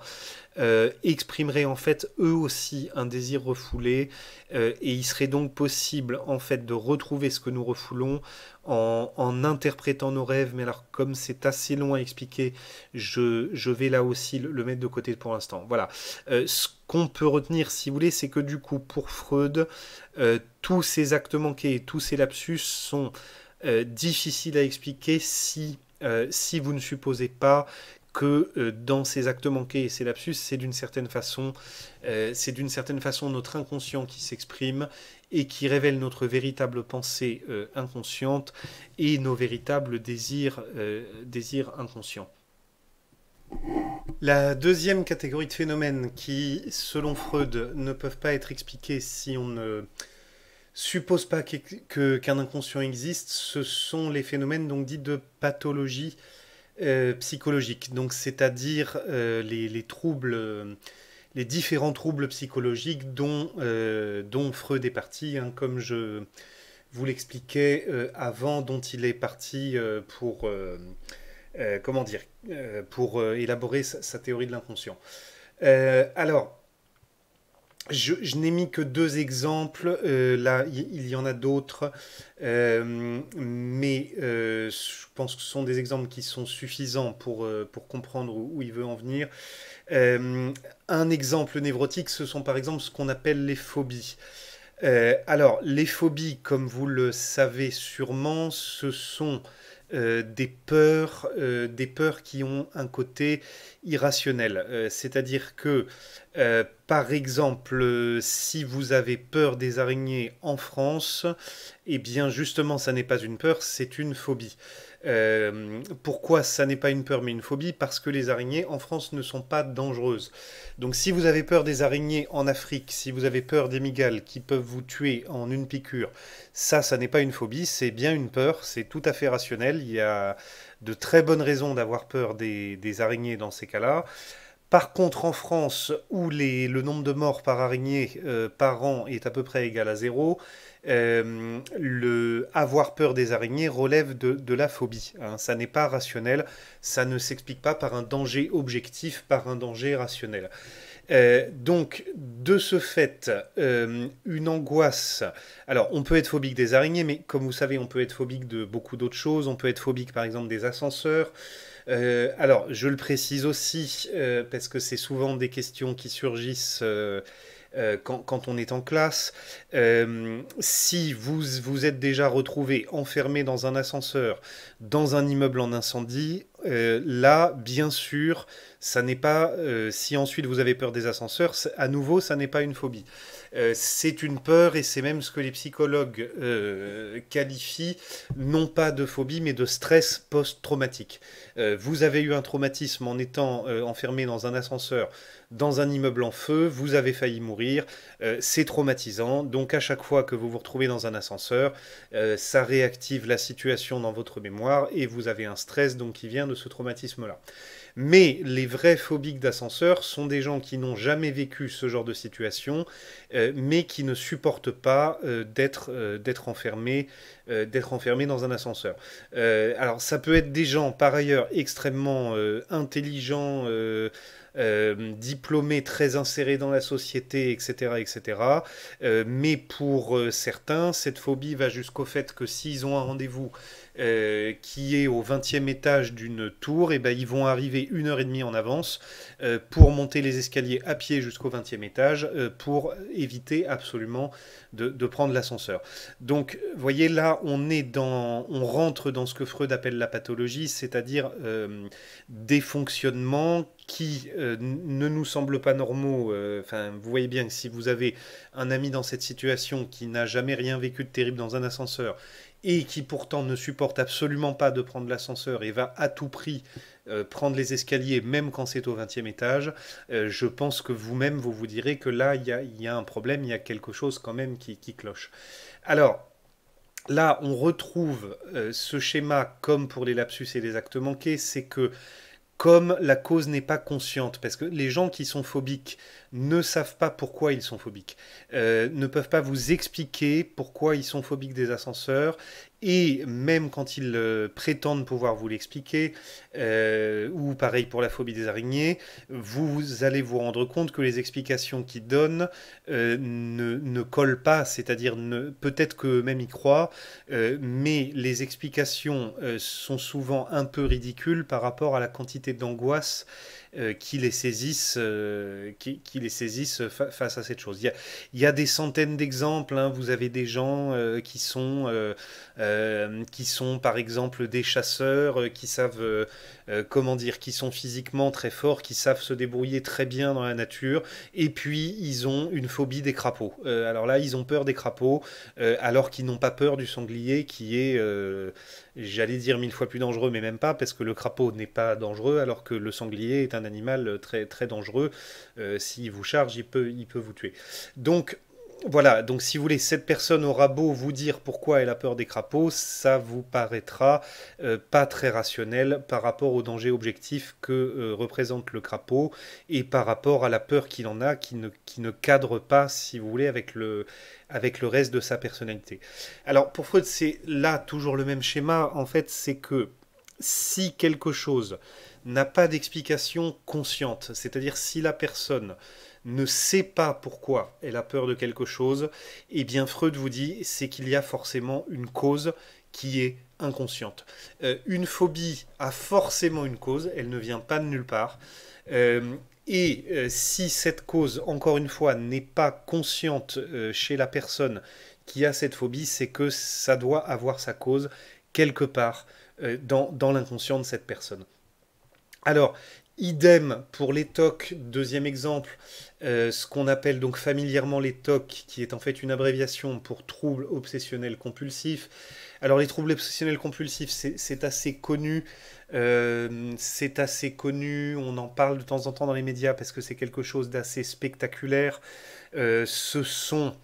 euh, exprimeraient en fait eux aussi un désir refoulé euh, et il serait donc possible en fait de retrouver ce que nous refoulons en, interprétant nos rêves. Mais alors comme c'est assez long à expliquer, je, vais là aussi le, mettre de côté pour l'instant. Voilà. Euh, ce qu'on peut retenir, si vous voulez, c'est que du coup pour Freud, tous ces actes manqués et tous ces lapsus sont difficiles à expliquer si si vous ne supposez pas que euh, dans ces actes manqués et ces lapsus, c'est d'une certaine façon, euh, c'est d'une certaine façon notre inconscient qui s'exprime et qui révèle notre véritable pensée euh, inconsciente et nos véritables désirs, désirs inconscients. La deuxième catégorie de phénomènes qui, selon Freud, ne peuvent pas être expliqués si on ne suppose pas qu'un inconscient existe, ce sont les phénomènes donc dits de pathologie euh, psychologique, donc c'est-à-dire euh, les, troubles, euh, les différents troubles psychologiques dont, dont Freud est parti, hein, comme je vous l'expliquais avant, dont il est parti pour, comment dire, pour élaborer sa, sa, théorie de l'inconscient. alors, je, n'ai mis que deux exemples, euh, là il y en a d'autres, euh, mais euh, je pense que ce sont des exemples qui sont suffisants pour, comprendre où, il veut en venir. un exemple névrotique, ce sont par exemple ce qu'on appelle les phobies. alors, les phobies, comme vous le savez sûrement, ce sont euh, des peurs, euh, des peurs qui ont un côté irrationnel. Euh, c'est-à-dire que, par exemple, si vous avez peur des araignées en France, eh bien justement, ça n'est pas une peur, c'est une phobie. Euh, pourquoi ça n'est pas une peur mais une phobie Parce que les araignées en France ne sont pas dangereuses. Donc si vous avez peur des araignées en Afrique, si vous avez peur des migales qui peuvent vous tuer en une piqûre, ça, ça n'est pas une phobie, c'est bien une peur, c'est tout à fait rationnel. Il y a de très bonnes raisons d'avoir peur des, araignées dans ces cas-là. Par contre, en France, où le nombre de morts par araignée euh, par an est à peu près égal à zéro, euh, le avoir peur des araignées relève de, la phobie. Hein. Ça n'est pas rationnel, ça ne s'explique pas par un danger objectif, par un danger rationnel. Euh, donc, de ce fait, euh, une angoisse. Alors, on peut être phobique des araignées, mais comme vous savez, on peut être phobique de beaucoup d'autres choses. On peut être phobique, par exemple, des ascenseurs. alors, je le précise aussi, parce que c'est souvent des questions qui surgissent euh, quand, on est en classe. Euh, si vous vous êtes déjà retrouvé enfermé dans un ascenseur, dans un immeuble en incendie, euh, là, bien sûr, ça n'est pas, si ensuite vous avez peur des ascenseurs, à nouveau, ça n'est pas une phobie. c'est une peur et c'est même ce que les psychologues qualifient non pas de phobie mais de stress post-traumatique. vous avez eu un traumatisme en étant enfermé dans un ascenseur, dans un immeuble en feu, vous avez failli mourir, euh, c'est traumatisant. Donc à chaque fois que vous vous retrouvez dans un ascenseur, euh, ça réactive la situation dans votre mémoire et vous avez un stress donc qui vient de ce traumatisme-là. Mais les vrais phobiques d'ascenseur sont des gens qui n'ont jamais vécu ce genre de situation, euh, mais qui ne supportent pas d'être enfermés, dans un ascenseur. alors ça peut être des gens par ailleurs extrêmement intelligents euh, diplômés, très insérés dans la société, etc. etc. Euh, mais pour euh, certains, cette phobie va jusqu'au fait que s'ils ont un rendez-vous qui est au 20e étage d'une tour, et eh ben, ils vont arriver une heure et demie en avance pour monter les escaliers à pied jusqu'au 20e étage pour éviter absolument de, prendre l'ascenseur. Donc, voyez là, on, est dans, on rentre dans ce que Freud appelle la pathologie, c'est-à-dire des fonctionnements qui euh, ne nous semblent pas normaux. Euh, enfin, vous voyez bien que si vous avez un ami dans cette situation qui n'a jamais rien vécu de terrible dans un ascenseur et qui pourtant ne supporte absolument pas de prendre l'ascenseur et va à tout prix euh, prendre les escaliers, même quand c'est au 20e étage, je pense que vous-même, vous vous direz que là, il y, a, un problème, il y a quelque chose quand même qui, cloche. Alors, là, on retrouve ce schéma comme pour les lapsus et les actes manqués, c'est que comme la cause n'est pas consciente, parce que les gens qui sont phobiques ne savent pas pourquoi ils sont phobiques, euh, ne peuvent pas vous expliquer pourquoi ils sont phobiques des ascenseurs, et même quand ils euh, prétendent pouvoir vous l'expliquer, euh, ou pareil pour la phobie des araignées, vous allez vous rendre compte que les explications qu'ils donnent euh, ne, ne, collent pas, c'est-à-dire peut-être que même y croient, mais les explications sont souvent un peu ridicules par rapport à la quantité d'angoisse euh, qui les saisissent, euh, qui, les saisissent face à cette chose. Il y a, des centaines d'exemples. Hein. Vous avez des gens euh, qui sont qui sont par exemple des chasseurs qui savent euh, comment dire, qui sont physiquement très forts, qui savent se débrouiller très bien dans la nature, et puis ils ont une phobie des crapauds. Euh, alors là, ils ont peur des crapauds, euh, alors qu'ils n'ont pas peur du sanglier qui est, j'allais dire mille fois plus dangereux, mais même pas, parce que le crapaud n'est pas dangereux, alors que le sanglier est un animal très, très dangereux. S'il vous charge, il peut, il peut vous tuer. Donc, voilà, donc si vous voulez, cette personne aura beau vous dire pourquoi elle a peur des crapauds, ça vous paraîtra euh, pas très rationnel par rapport au danger objectif que euh, représente le crapaud et par rapport à la peur qu'il en a qui ne, cadre pas, si vous voulez, avec le, avec le reste de sa personnalité. Alors pour Freud, c'est là toujours le même schéma, en fait, c'est que si quelque chose n'a pas d'explication consciente, c'est-à-dire si la personne ne sait pas pourquoi elle a peur de quelque chose, eh bien Freud vous dit c'est qu'il y a forcément une cause qui est inconsciente. Euh, une phobie a forcément une cause, elle ne vient pas de nulle part. Euh, et euh, si cette cause, encore une fois, n'est pas consciente chez la personne qui a cette phobie, c'est que ça doit avoir sa cause quelque part dans, dans l'inconscient de cette personne. Alors, Idem pour les TOC, deuxième exemple, euh, ce qu'on appelle donc familièrement les TOC, qui est en fait une abréviation pour troubles obsessionnels compulsifs. Alors les troubles obsessionnels compulsifs, c'est assez connu, euh, c'est assez connu, on en parle de temps en temps dans les médias parce que c'est quelque chose d'assez spectaculaire. Euh, ce sont,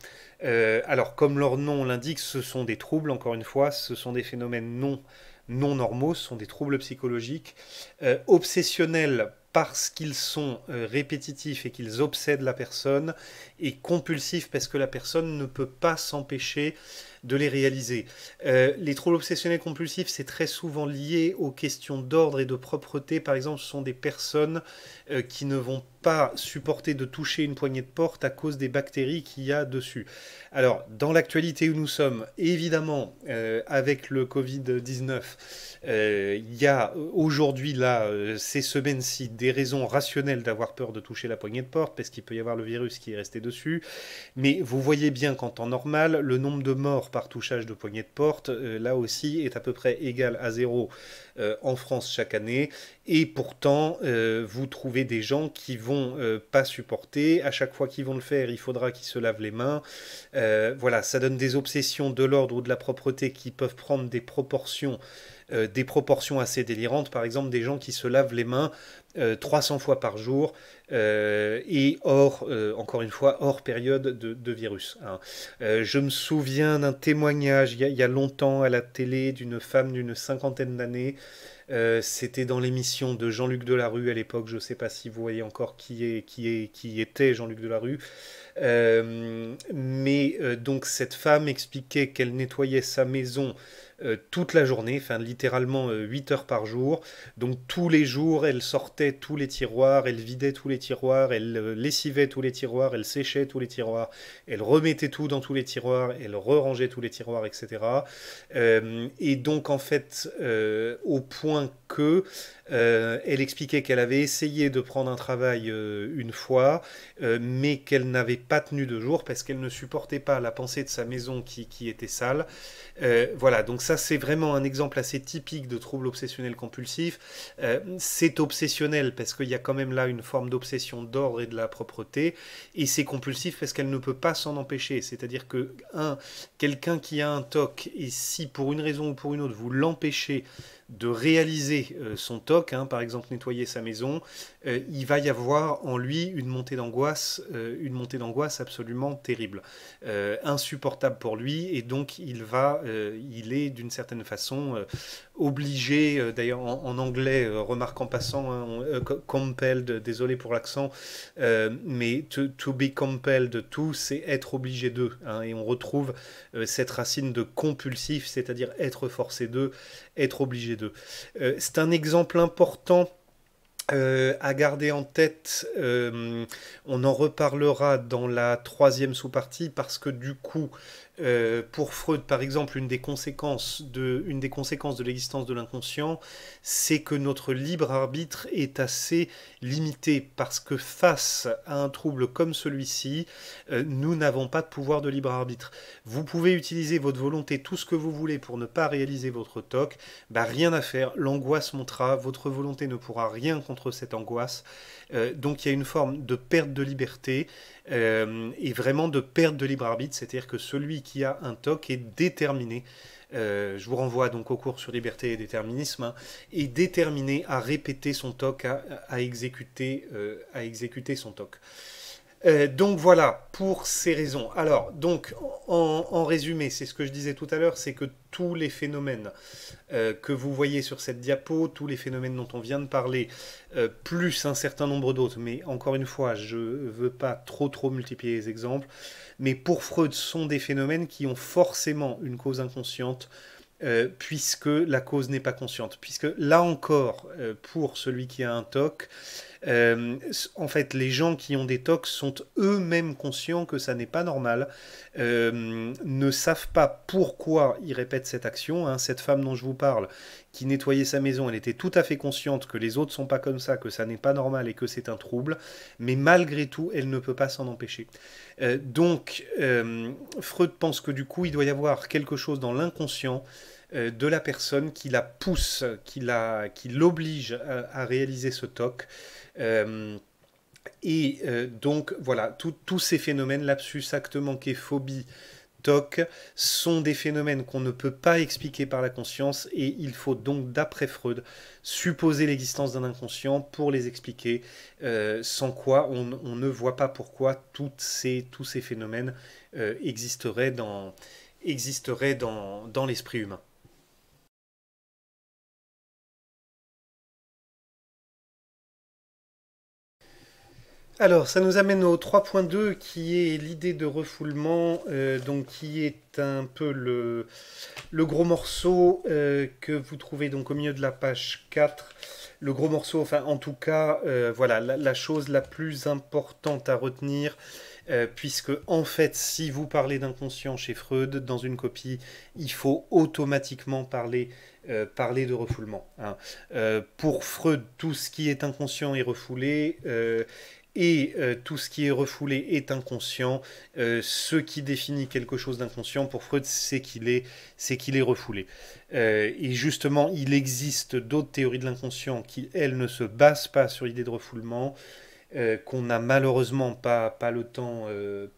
alors comme leur nom l'indique, ce sont des troubles, encore une fois, ce sont des phénomènes non non normaux ce sont des troubles psychologiques euh, obsessionnels parce qu'ils sont euh, répétitifs et qu'ils obsèdent la personne, et compulsifs parce que la personne ne peut pas s'empêcher de les réaliser. Euh, les troubles obsessionnels compulsifs, c'est très souvent lié aux questions d'ordre et de propreté. Par exemple, ce sont des personnes euh, qui ne vont pas supporter de toucher une poignée de porte à cause des bactéries qu'il y a dessus. Alors, dans l'actualité où nous sommes, évidemment, euh, avec le Covid-19, il y a aujourd'hui, là, ces semaines-ci, des raisons rationnelles d'avoir peur de toucher la poignée de porte, parce qu'il peut y avoir le virus qui est resté dessus. Mais vous voyez bien qu'en temps normal, le nombre de morts par touchage de poignée de porte, euh, là aussi, est à peu près égal à zéro euh, en France chaque année. Et pourtant, euh, vous trouvez des gens qui vont pas supporter. À chaque fois qu'ils vont le faire, il faudra qu'ils se lavent les mains. voilà, ça donne des obsessions de l'ordre ou de la propreté qui peuvent prendre des proportions euh, des proportions assez délirantes, par exemple des gens qui se lavent les mains 300 euh, fois par jour euh, et hors, encore une fois, hors période de, virus. Hein. je me souviens d'un témoignage il y, a longtemps à la télé d'une femme d'une cinquantaine d'années. C'était dans l'émission de Jean-Luc Delarue à l'époque, je ne sais pas si vous voyez encore qui, est, qui, qui était Jean-Luc Delarue. mais donc cette femme expliquait qu'elle nettoyait sa maison euh, toute la journée, enfin littéralement 8 euh, heures par jour. Donc tous les jours, elle sortait tous les tiroirs, elle vidait tous les tiroirs, elle euh, lessivait tous les tiroirs, elle séchait tous les tiroirs, elle remettait tout dans tous les tiroirs, elle rangeait tous les tiroirs, etc. et donc en fait, au point que elle expliquait qu'elle avait essayé de prendre un travail une fois, mais qu'elle n'avait pas tenu de jour parce qu'elle ne supportait pas la pensée de sa maison qui, qui était sale. voilà, donc ça c'est vraiment un exemple assez typique de trouble obsessionnel compulsif. Euh, c'est obsessionnel parce qu'il y a quand même là une forme d'obsession d'ordre et de la propreté, et c'est compulsif parce qu'elle ne peut pas s'en empêcher. C'est-à-dire que, un, quelqu'un qui a un toc, et si pour une raison ou pour une autre vous l'empêchez de réaliser euh, son toc, hein, par exemple nettoyer sa maison, euh, il va y avoir en lui une montée d'angoisse, euh, une montée d'angoisse absolument terrible, euh, insupportable pour lui, et donc il va, il est d'une certaine façon obligé, d'ailleurs en, anglais, remarque en passant, hein, compelled, désolé pour l'accent, mais to, be compelled to, c'est être obligé de, hein, et on retrouve cette racine de compulsif, c'est-à-dire être forcé de, être obligé de. c'est un exemple important euh, à garder en tête, euh, on en reparlera dans la troisième sous-partie parce que du coup, euh, pour Freud par exemple, une des conséquences de, une des conséquences de l'existence de l'inconscient, c'est que notre libre arbitre est assez limité parce que face à un trouble comme celui-ci, nous n'avons pas de pouvoir de libre arbitre. Vous pouvez utiliser votre volonté tout ce que vous voulez pour ne pas réaliser votre toc, bah, rien à faire, l'angoisse montera, votre volonté ne pourra rien contre, cette angoisse. Euh, donc il y a une forme de perte de liberté euh, et vraiment de perte de libre arbitre, c'est-à-dire que celui qui a un TOC est déterminé. Euh, je vous renvoie donc au cours sur liberté et déterminisme, hein, est déterminé à répéter son TOC, à exécuter, à exécuter son TOC. Euh, donc voilà, pour ces raisons. Alors, donc, en, résumé, c'est ce que je disais tout à l'heure, c'est que tous les phénomènes euh, que vous voyez sur cette diapo, tous les phénomènes dont on vient de parler, euh, plus un certain nombre d'autres, mais encore une fois, je ne veux pas trop trop multiplier les exemples, mais pour Freud, sont des phénomènes qui ont forcément une cause inconsciente, puisque la cause n'est pas consciente. Puisque là encore, pour celui qui a un TOC, euh, en fait, les gens qui ont des tocs sont eux-mêmes conscients que ça n'est pas normal, euh, ne savent pas pourquoi ils répètent cette action. Hein. Cette femme dont je vous parle, qui nettoyait sa maison, elle était tout à fait consciente que les autres sont pas comme ça, que ça n'est pas normal et que c'est un trouble, mais malgré tout, elle ne peut pas s'en empêcher. Euh, donc, Freud pense que du coup, il doit y avoir quelque chose dans l'inconscient de la personne qui la pousse, qui l'oblige à réaliser ce toc. Euh, et euh, donc voilà, tous ces phénomènes, lapsus, acte manqué, phobie, toc, sont des phénomènes qu'on ne peut pas expliquer par la conscience et il faut donc, d'après Freud, supposer l'existence d'un inconscient pour les expliquer, euh, sans quoi on, ne voit pas pourquoi ces, tous ces phénomènes existeraient dans, dans l'esprit humain. Alors, ça nous amène au 3.2 qui est l'idée de refoulement, euh, donc qui est un peu le, gros morceau euh, que vous trouvez donc au milieu de la page 4. Le gros morceau, enfin en tout cas, euh, voilà la, chose la plus importante à retenir, puisque en fait, si vous parlez d'inconscient chez Freud dans une copie, il faut automatiquement parler parler de refoulement. Hein. pour Freud, tout ce qui est inconscient est refoulé et euh, tout ce qui est refoulé est inconscient. Euh, ce qui définit quelque chose d'inconscient pour Freud, c'est qu'il est, c'est qu'il est refoulé. Euh, et justement, il existe d'autres théories de l'inconscient qui, elles, ne se basent pas sur l'idée de refoulement. qu'on n'a malheureusement pas, le temps,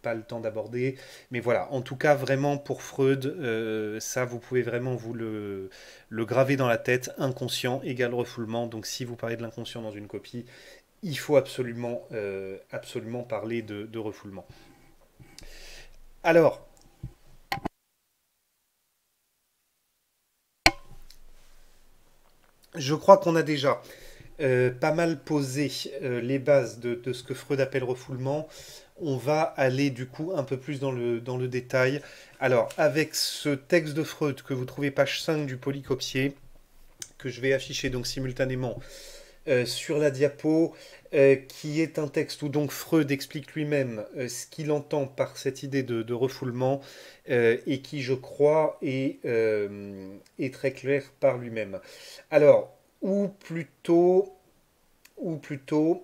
pas le temps d'aborder. Mais voilà, en tout cas, vraiment pour Freud, ça, vous pouvez vraiment vous le, le graver dans la tête. Inconscient égale refoulement. Donc si vous parlez de l'inconscient dans une copie, il faut absolument, euh, absolument parler de, refoulement. Alors, je crois qu'on a déjà euh, pas mal posé euh, les bases de, ce que Freud appelle refoulement. On va aller du coup un peu plus dans le, dans le détail. Alors, avec ce texte de Freud que vous trouvez page 5 du polycopier, que je vais afficher donc simultanément euh, sur la diapo, euh, qui est un texte où donc Freud explique lui-même euh, ce qu'il entend par cette idée de, refoulement et qui, je crois, est, très clair par lui-même. Alors, ou plutôt, ou plutôt,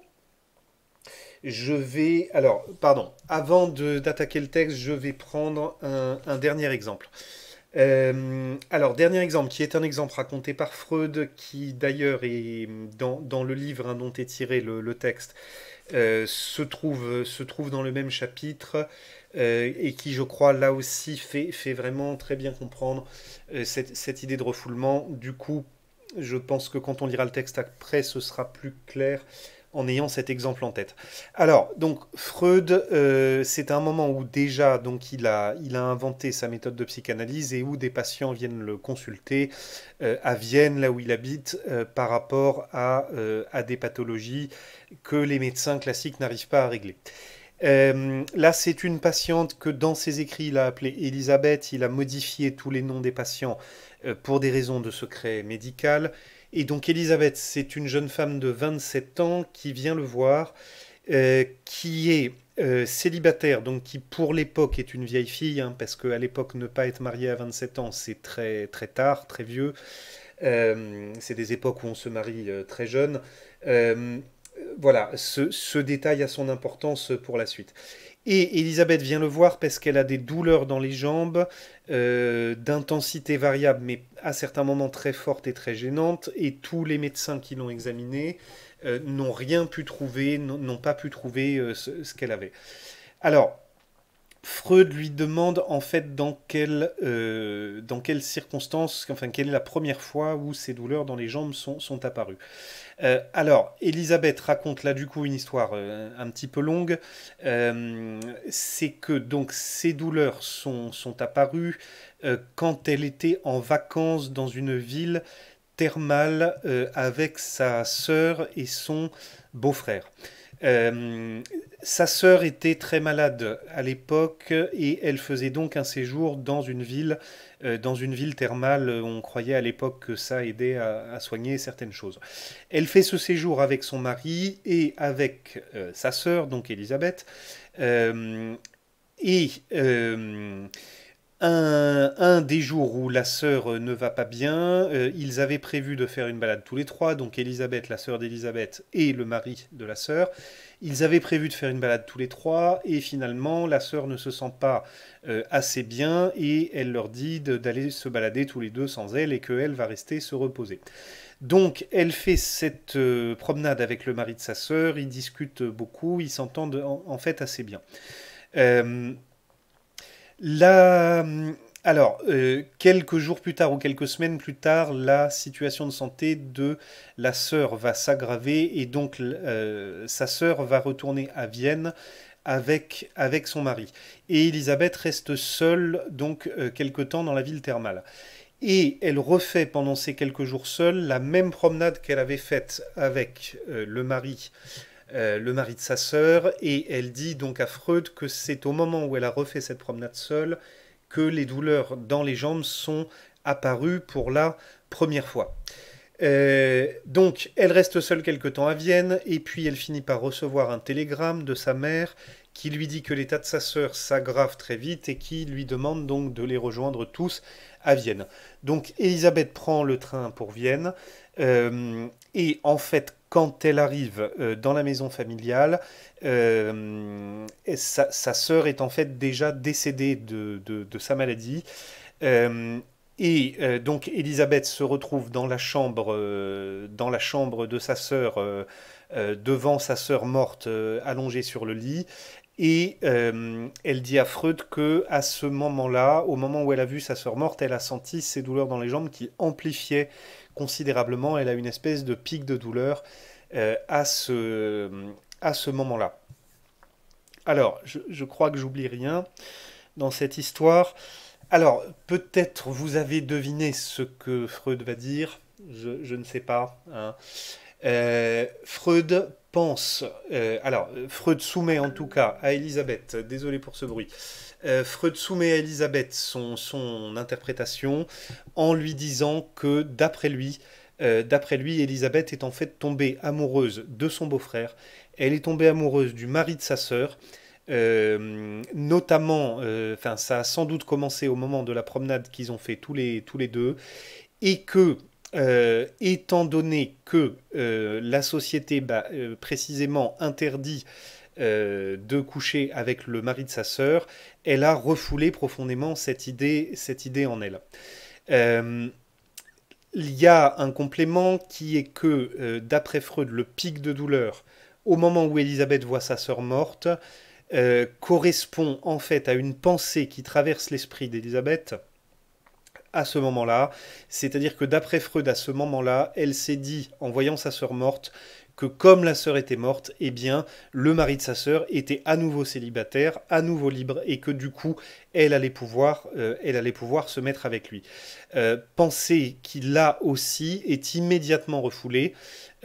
je vais, alors, pardon, avant d'attaquer le texte, je vais prendre un dernier exemple. Euh, alors, dernier exemple, qui est un exemple raconté par Freud, qui d'ailleurs est dans, le livre hein, dont est tiré le, texte, euh, se, trouve, se trouve dans le même chapitre, euh, et qui, je crois, là aussi fait, fait vraiment très bien comprendre cette, cette, idée de refoulement. Du coup, je pense que quand on lira le texte après, ce sera plus clair en ayant cet exemple en tête. Alors, donc Freud, euh, c'est un moment où déjà donc il a, inventé sa méthode de psychanalyse et où des patients viennent le consulter euh, à Vienne, là où il habite, euh, par rapport à, des pathologies que les médecins classiques n'arrivent pas à régler. là, c'est une patiente que dans ses écrits, il a appelée Elisabeth. Il a modifié tous les noms des patients pour des raisons de secret médical. Et donc Elisabeth, c'est une jeune femme de 27 ans qui vient le voir, euh, qui est euh, célibataire, donc qui pour l'époque est une vieille fille, hein, parce qu'à l'époque ne pas être mariée à 27 ans, c'est très, très tard, très vieux. Euh, c'est des époques où on se marie très jeune. voilà, ce détail a son importance pour la suite. Et Elisabeth vient le voir parce qu'elle a des douleurs dans les jambes, euh, d'intensité variable, mais à certains moments très fortes et très gênantes. Et tous les médecins qui l'ont examinée euh, n'ont rien pu trouver, n'ont pas pu trouver euh, ce, qu'elle avait. Alors, Freud lui demande en fait dans, quelle, quelles circonstances, enfin, quelle est la première fois où ces douleurs dans les jambes sont apparues. Euh, alors, Elisabeth raconte là du coup une histoire euh, un petit peu longue. Euh, c'est que donc ces douleurs sont, sont apparues quand elle était en vacances dans une ville thermale avec sa sœur et son beau-frère. sa sœur était très malade à l'époque et elle faisait donc un séjour dans une ville euh, dans une ville thermale, euh, on croyait à l'époque que ça aidait à, soigner certaines choses. Elle fait ce séjour avec son mari et avec euh, sa sœur, donc Élisabeth. et un, un, des jours où la sœur ne va pas bien, ils avaient prévu de faire une balade tous les trois, donc Élisabeth, la sœur d'Elisabeth et le mari de la sœur. Ils avaient prévu de faire une balade tous les trois, et finalement, la sœur ne se sent pas euh, assez bien, et elle leur dit d'aller se balader tous les deux sans elle, et qu'elle va rester se reposer. Donc, elle fait cette euh, promenade avec le mari de sa sœur, ils discutent beaucoup, ils s'entendent en, fait assez bien. Euh, la alors, euh, quelques jours plus tard ou quelques semaines plus tard, la situation de santé de la sœur va s'aggraver et donc euh, sa sœur va retourner à Vienne avec, son mari. Et Elisabeth reste seule donc euh, quelque temps dans la ville thermale. Et elle refait pendant ces quelques jours seuls la même promenade qu'elle avait faite avec le mari le mari de sa sœur, et elle dit donc à Freud que c'est au moment où elle a refait cette promenade seule que les douleurs dans les jambes sont apparues pour la première fois. Euh, donc, elle reste seule quelque temps à Vienne, et puis elle finit par recevoir un télégramme de sa mère qui lui dit que l'état de sa sœur s'aggrave très vite et qui lui demande donc de les rejoindre tous à Vienne. Donc, Elisabeth prend le train pour Vienne, euh, et en fait, quand elle arrive euh, dans la maison familiale, euh, sa, sœur est en fait déjà décédée de, sa maladie. Euh, et donc Elisabeth se retrouve dans la chambre, dans la chambre de sa sœur, devant sa sœur morte, allongée sur le lit. Et elle dit à Freud que à ce moment-là, au moment où elle a vu sa sœur morte, elle a senti ses douleurs dans les jambes qui amplifiaient considérablement. Elle a une espèce de pic de douleur euh, à ce, à ce moment-là. Alors, je, crois que j'oublie rien dans cette histoire. Alors, peut-être vous avez deviné ce que Freud va dire, je, ne sais pas. Hein. Euh, Freud pense, euh, alors Freud soumet en tout cas à Elisabeth, désolé pour ce bruit, euh, Freud soumet à Elisabeth son, son, interprétation en lui disant que d'après lui, euh, d'après lui, Elisabeth est en fait tombée amoureuse de son beau-frère. Elle est tombée amoureuse du mari de sa sœur. Euh, notamment, enfin, ça a sans doute commencé au moment de la promenade qu'ils ont fait tous les, tous les deux, et que étant donné que la société bah, précisément interdit euh, de coucher avec le mari de sa sœur, elle a refoulé profondément cette idée, cette idée en elle. Euh, il y a un complément qui est que, euh, d'après Freud, le pic de douleur, au moment où Elisabeth voit sa sœur morte, correspond en fait à une pensée qui traverse l'esprit d'Elisabeth à ce moment-là. C'est-à-dire que d'après Freud, à ce moment-là, elle s'est dit, en voyant sa sœur morte, que comme la sœur était morte, eh bien, le mari de sa sœur était à nouveau célibataire, à nouveau libre, et que du coup, elle allait pouvoir, euh, elle allait pouvoir se mettre avec lui. penser euh, pensée qui, là aussi, est immédiatement refoulée,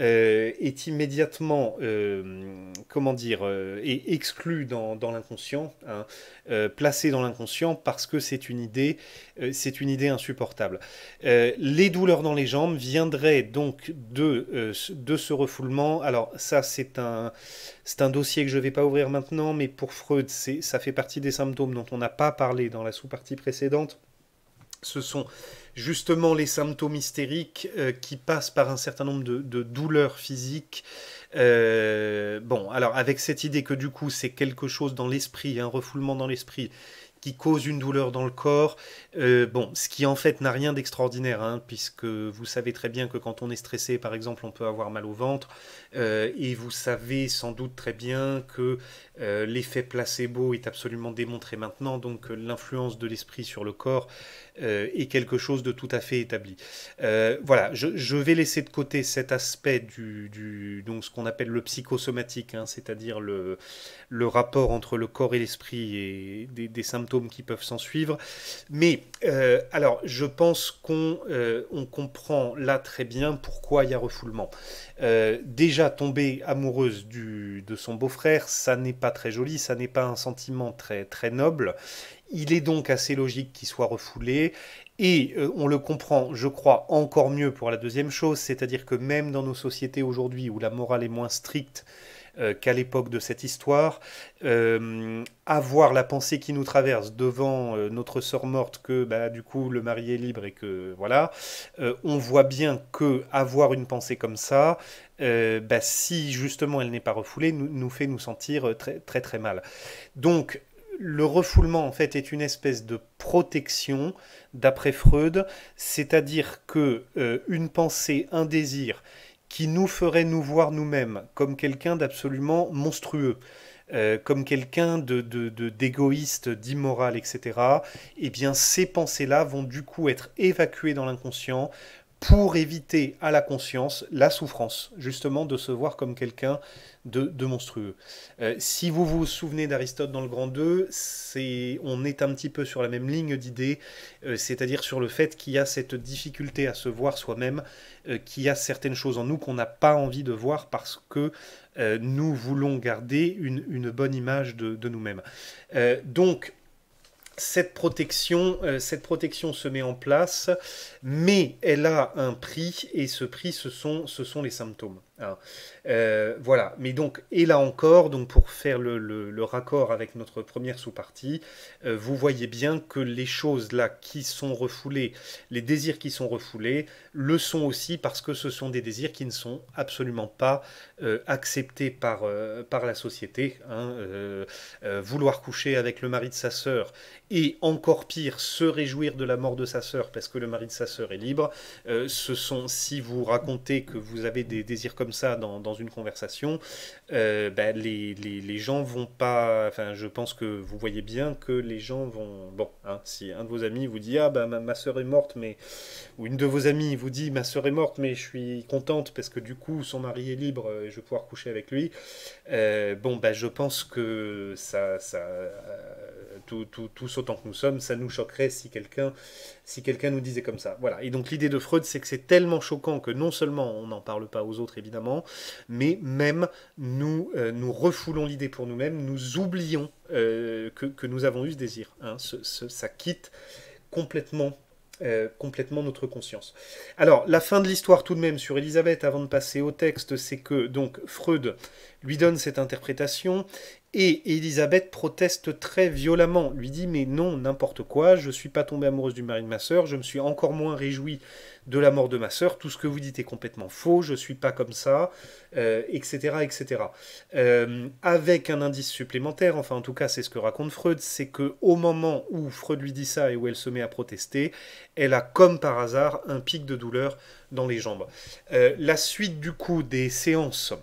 euh, est immédiatement, euh, comment dire, euh, est exclu dans, dans l'inconscient, hein, placé dans l'inconscient parce que c'est une idée, c'est une idée insupportable. les douleurs dans les jambes viendraient donc de, de ce refoulement. Alors ça, c'est un, c'est un dossier que je ne vais pas ouvrir maintenant, mais pour Freud, ça fait partie des symptômes dont on n'a pas parlé dans la sous-partie précédente. Ce sont justement les symptômes hystériques euh, qui passent par un certain nombre de, douleurs physiques. Euh, bon, alors avec cette idée que du coup c'est quelque chose dans l'esprit, un refoulement dans l'esprit qui cause une douleur dans le corps, euh, bon, ce qui en fait n'a rien d'extraordinaire, hein, puisque vous savez très bien que quand on est stressé, par exemple, on peut avoir mal au ventre, euh, et vous savez sans doute très bien que euh, l'effet placebo est absolument démontré maintenant, donc l'influence de l'esprit sur le corps est quelque chose de tout à fait établi. voilà, je, vais laisser de côté cet aspect du, du donc ce qu'on appelle le psychosomatique, hein, c'est-à-dire le, le rapport entre le corps et l'esprit et des, des symptômes qui peuvent s'en suivre, mais euh, alors, je pense qu'on euh, comprend là très bien pourquoi il y a refoulement. Euh, déjà tomber amoureuse de son beau-frère, ça n'est pas très joli, ça n'est pas un sentiment très, très noble. Il est donc assez logique qu'il soit refoulé. Et on le comprend, je crois, encore mieux pour la deuxième chose, c'est-à-dire que même dans nos sociétés aujourd'hui où la morale est moins stricte, euh, qu'à l'époque de cette histoire. Euh, avoir la pensée qui nous traverse devant euh, notre sœur morte que bah, du coup le mari est libre et que voilà, on voit bien que avoir une pensée comme ça, bah, si justement elle n'est pas refoulée, nous, fait nous sentir très très très mal. Donc le refoulement en fait est une espèce de protection d'après Freud, c'est-à-dire que une pensée, un désir, qui nous ferait nous voir nous-mêmes comme quelqu'un d'absolument monstrueux, euh, comme quelqu'un d'égoïste, de, d'immoral, etc., eh bien ces pensées-là vont du coup être évacuées dans l'inconscient, pour éviter à la conscience la souffrance, justement, de se voir comme quelqu'un de, monstrueux. Euh, si vous vous souvenez d'Aristote dans le Grand 2, c'est, on est un petit peu sur la même ligne d'idée, euh, c'est-à-dire sur le fait qu'il y a cette difficulté à se voir soi-même, euh, qu'il y a certaines choses en nous qu'on n'a pas envie de voir parce que nous voulons garder une, bonne image de, de nous-mêmes. donc, cette protection, euh, cette protection se met en place, mais elle a un prix et ce prix, ce sont, ce sont les symptômes. Euh, voilà, mais donc, et là encore, donc pour faire le, raccord avec notre première sous-partie, euh, vous voyez bien que les choses là qui sont refoulées, les désirs qui sont refoulés, le sont aussi parce que ce sont des désirs qui ne sont absolument pas euh, acceptés par, par la société. Hein, vouloir coucher avec le mari de sa sœur et encore pire, se réjouir de la mort de sa sœur parce que le mari de sa sœur est libre, ce sont, si vous racontez que vous avez des désirs comme comme ça dans, une conversation, euh, bah, les, gens vont pas. Enfin, je pense que vous voyez bien que les gens vont. Bon, hein, si un de vos amis vous dit Ah, bah, ma, soeur est morte, mais. Ou une de vos amies vous dit Ma soeur est morte, mais je suis contente parce que du coup, son mari est libre et je vais pouvoir coucher avec lui. Euh, bon, bah, je pense que ça. ça euh, tous autant que nous sommes, ça nous choquerait si quelqu'un si quelqu'un nous disait comme ça. Voilà. Et donc l'idée de Freud, c'est que c'est tellement choquant que non seulement on n'en parle pas aux autres évidemment, mais même nous euh, nous refoulons l'idée pour nous-mêmes, nous oublions euh, que, nous avons eu ce désir. Hein. ça quitte complètement euh, complètement notre conscience. Alors, la fin de l'histoire tout de même sur Elisabeth, avant de passer au texte, c'est que donc Freud lui donne cette interprétation, et Elisabeth proteste très violemment, lui dit mais non, n'importe quoi, je ne suis pas tombée amoureuse du mari de ma sœur, je me suis encore moins réjouie de la mort de ma sœur, tout ce que vous dites est complètement faux, je ne suis pas comme ça, etc. Euh, etc. Euh, avec un indice supplémentaire, enfin en tout cas c'est ce que raconte Freud, c'est que au moment où Freud lui dit ça et où elle se met à protester, elle a comme par hasard un pic de douleur dans les jambes. Euh, la suite du coup des séances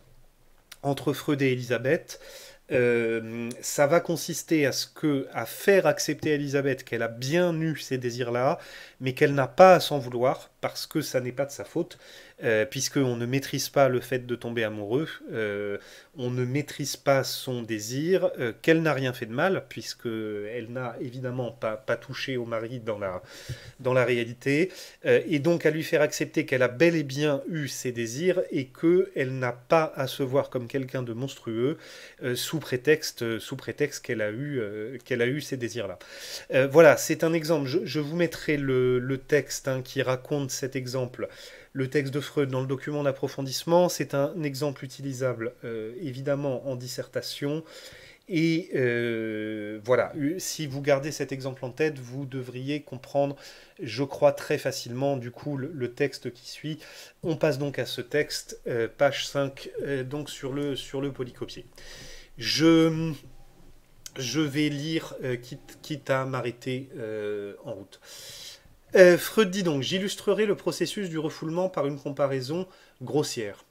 entre Freud et Elisabeth, euh, ça va consister à ce que à faire accepter à Elisabeth qu'elle a bien eu ces désirs-là, mais qu'elle n'a pas à s'en vouloir parce que ça n'est pas de sa faute euh, puisqu'on ne maîtrise pas le fait de tomber amoureux, euh, on ne maîtrise pas son désir, euh, qu'elle n'a rien fait de mal, puisqu'elle n'a évidemment pas, touché au mari dans la, réalité, et donc à lui faire accepter qu'elle a bel et bien eu ses désirs et qu'elle n'a pas à se voir comme quelqu'un de monstrueux sous prétexte, sous prétexte qu'elle a, eu, qu'elle a eu ces désirs-là. voilà, c'est un exemple. Je, vous mettrai le, texte hein, qui raconte cet exemple le texte de Freud dans le document d'approfondissement, c'est un exemple utilisable euh, évidemment en dissertation. Et euh, voilà, si vous gardez cet exemple en tête, vous devriez comprendre, je crois, très facilement du coup le, texte qui suit. On passe donc à ce texte, euh, page 5, donc sur le, sur le polycopier. Je, vais lire, quitte à m'arrêter en route. Euh, Freud dit donc, j'illustrerai le processus du refoulement par une comparaison grossière.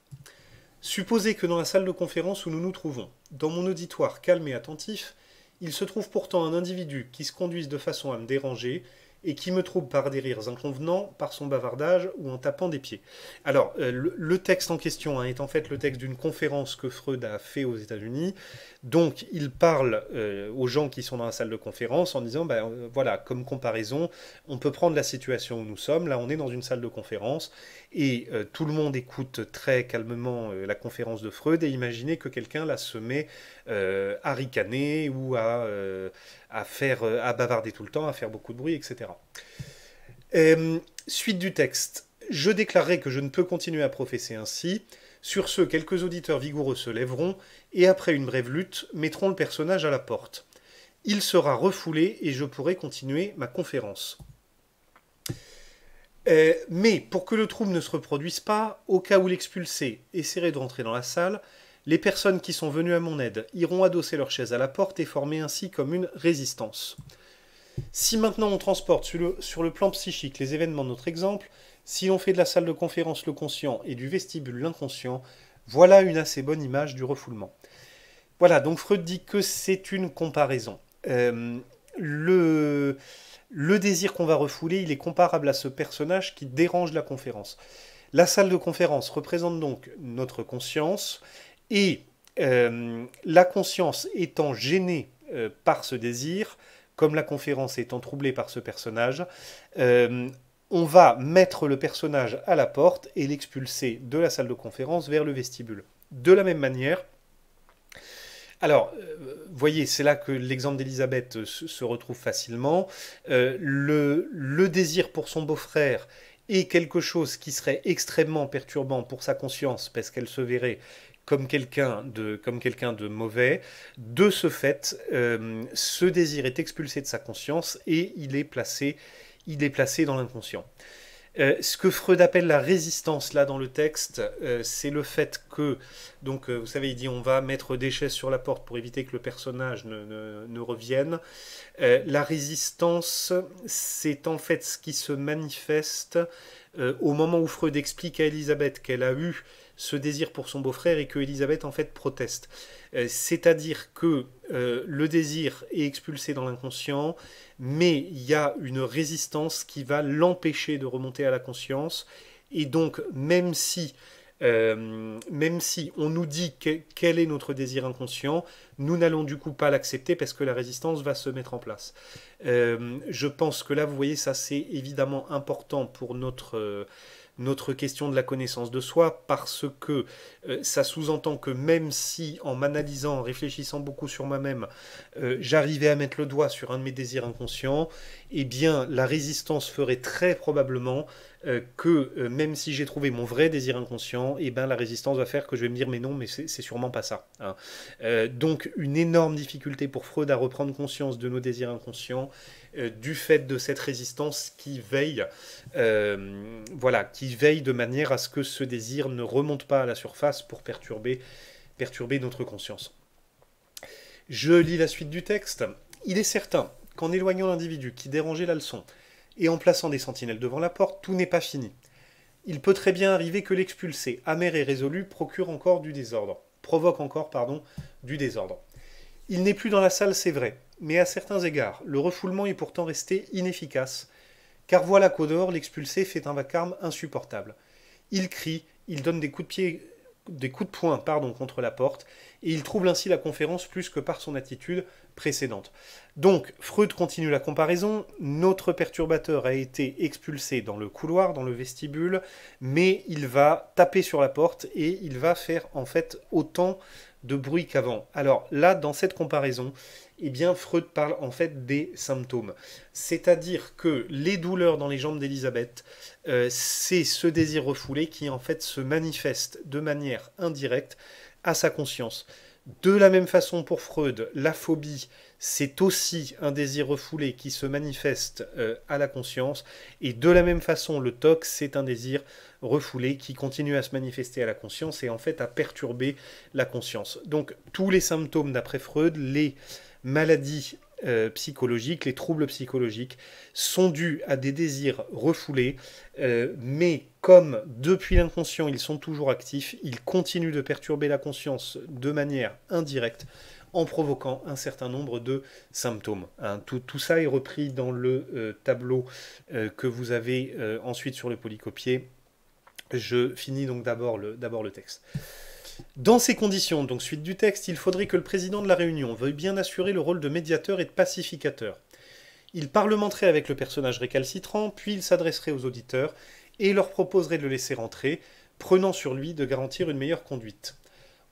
Supposez que dans la salle de conférence où nous nous trouvons, dans mon auditoire calme et attentif, il se trouve pourtant un individu qui se conduise de façon à me déranger, et qui me trouve par des rires inconvenants, par son bavardage ou en tapant des pieds. Alors, euh, le, texte en question hein, est en fait le texte d'une conférence que Freud a fait aux États-Unis. Donc, il parle euh, aux gens qui sont dans la salle de conférence en disant, ben euh, voilà, comme comparaison, on peut prendre la situation où nous sommes. Là, on est dans une salle de conférence et euh, tout le monde écoute très calmement euh, la conférence de Freud et imaginez que quelqu'un la se met à euh, ricaner ou à, faire, à bavarder tout le temps, à faire beaucoup de bruit, etc. suite du texte. Je déclarerai que je ne peux continuer à professer ainsi. Sur ce, quelques auditeurs vigoureux se lèveront et, après une brève lutte, mettront le personnage à la porte. Il sera refoulé et je pourrai continuer ma conférence. Euh, mais pour que le trouble ne se reproduise pas, au cas où l'expulsé essaierait de rentrer dans la salle, les personnes qui sont venues à mon aide iront adosser leur chaise à la porte et former ainsi comme une résistance. Si maintenant on transporte sur le, plan psychique les événements de notre exemple, si l'on fait de la salle de conférence le conscient et du vestibule l'inconscient, voilà une assez bonne image du refoulement. Voilà, donc Freud dit que c'est une comparaison. Euh, le le désir qu'on va refouler, il est comparable à ce personnage qui dérange la conférence. La salle de conférence représente donc notre conscience, et euh, la conscience étant gênée euh, par ce désir, comme la conférence étant troublée par ce personnage, euh, on va mettre le personnage à la porte et l'expulser de la salle de conférence vers le vestibule. De la même manière, alors, euh, voyez, c'est là que l'exemple d'Elisabeth se retrouve facilement. Euh, le, désir pour son beau-frère est quelque chose qui serait extrêmement perturbant pour sa conscience, parce qu'elle se verrait comme quelqu'un de, mauvais. De ce fait, euh, ce désir est expulsé de sa conscience et il est il est placé dans l'inconscient. Euh, ce que Freud appelle la résistance là dans le texte, euh, c'est le fait que, donc euh, vous savez, il dit on va mettre des chaises sur la porte pour éviter que le personnage ne, ne, ne revienne. la résistance, c'est en fait ce qui se manifeste au moment où Freud explique à Elisabeth qu'elle a eu ce désir pour son beau-frère et que Elisabeth en fait proteste. Euh, c'est-à-dire que euh, le désir est expulsé dans l'inconscient, mais il y a une résistance qui va l'empêcher de remonter à la conscience. Et donc, même si, euh, même si on nous dit quel est notre désir inconscient, nous n'allons du coup pas l'accepter parce que la résistance va se mettre en place. je pense que là, vous voyez, ça c'est évidemment important pour notre notre question de la connaissance de soi parce que euh, ça sous-entend que même si en m'analysant, en réfléchissant beaucoup sur moi-même, euh, j'arrivais à mettre le doigt sur un de mes désirs inconscients, eh bien la résistance ferait très probablement euh, que même si j'ai trouvé mon vrai désir inconscient, eh bien la résistance va faire que je vais me dire mais non, mais c'est sûrement pas ça. Hein. donc une énorme difficulté pour Freud à reprendre conscience de nos désirs inconscients euh, du fait de cette résistance qui veille, euh, voilà, qui veille de manière à ce que ce désir ne remonte pas à la surface pour perturber, perturber notre conscience. Je lis la suite du texte. Il est certain qu'en éloignant l'individu qui dérangeait la leçon et en plaçant des sentinelles devant la porte, tout n'est pas fini. Il peut très bien arriver que l'expulsé, amer et résolu, procure encore du désordre, provoque encore, pardon, du désordre. Il n'est plus dans la salle, c'est vrai, mais à certains égards, le refoulement est pourtant resté inefficace, car voilà qu'au dehors, l'expulsé, fait un vacarme insupportable. Il crie, il donne des coups de pied des coups de poing pardon, contre la porte, et il trouble ainsi la conférence plus que par son attitude précédente. Donc, Freud continue la comparaison, notre perturbateur a été expulsé dans le couloir, dans le vestibule, mais il va taper sur la porte et il va faire en fait autant de bruit qu'avant. Alors là, dans cette comparaison, et eh bien, Freud parle en fait des symptômes. C'est-à-dire que les douleurs dans les jambes d'Elisabeth, euh, c'est ce désir refoulé qui en fait se manifeste de manière indirecte à sa conscience. De la même façon pour Freud, la phobie, c'est aussi un désir refoulé qui se manifeste euh, à la conscience, et de la même façon, le TOC, c'est un désir refoulés qui continuent à se manifester à la conscience et en fait à perturber la conscience. Donc tous les symptômes d'après Freud, les maladies euh, psychologiques, les troubles psychologiques sont dus à des désirs refoulés, euh, mais comme depuis l'inconscient ils sont toujours actifs, ils continuent de perturber la conscience de manière indirecte en provoquant un certain nombre de symptômes. Hein. tout, ça est repris dans le euh, tableau que vous avez ensuite sur le polycopier je finis donc d'abord le, texte. Dans ces conditions, donc suite du texte, il faudrait que le président de la Réunion veuille bien assurer le rôle de médiateur et de pacificateur. Il parlementerait avec le personnage récalcitrant, puis il s'adresserait aux auditeurs et leur proposerait de le laisser rentrer, prenant sur lui de garantir une meilleure conduite.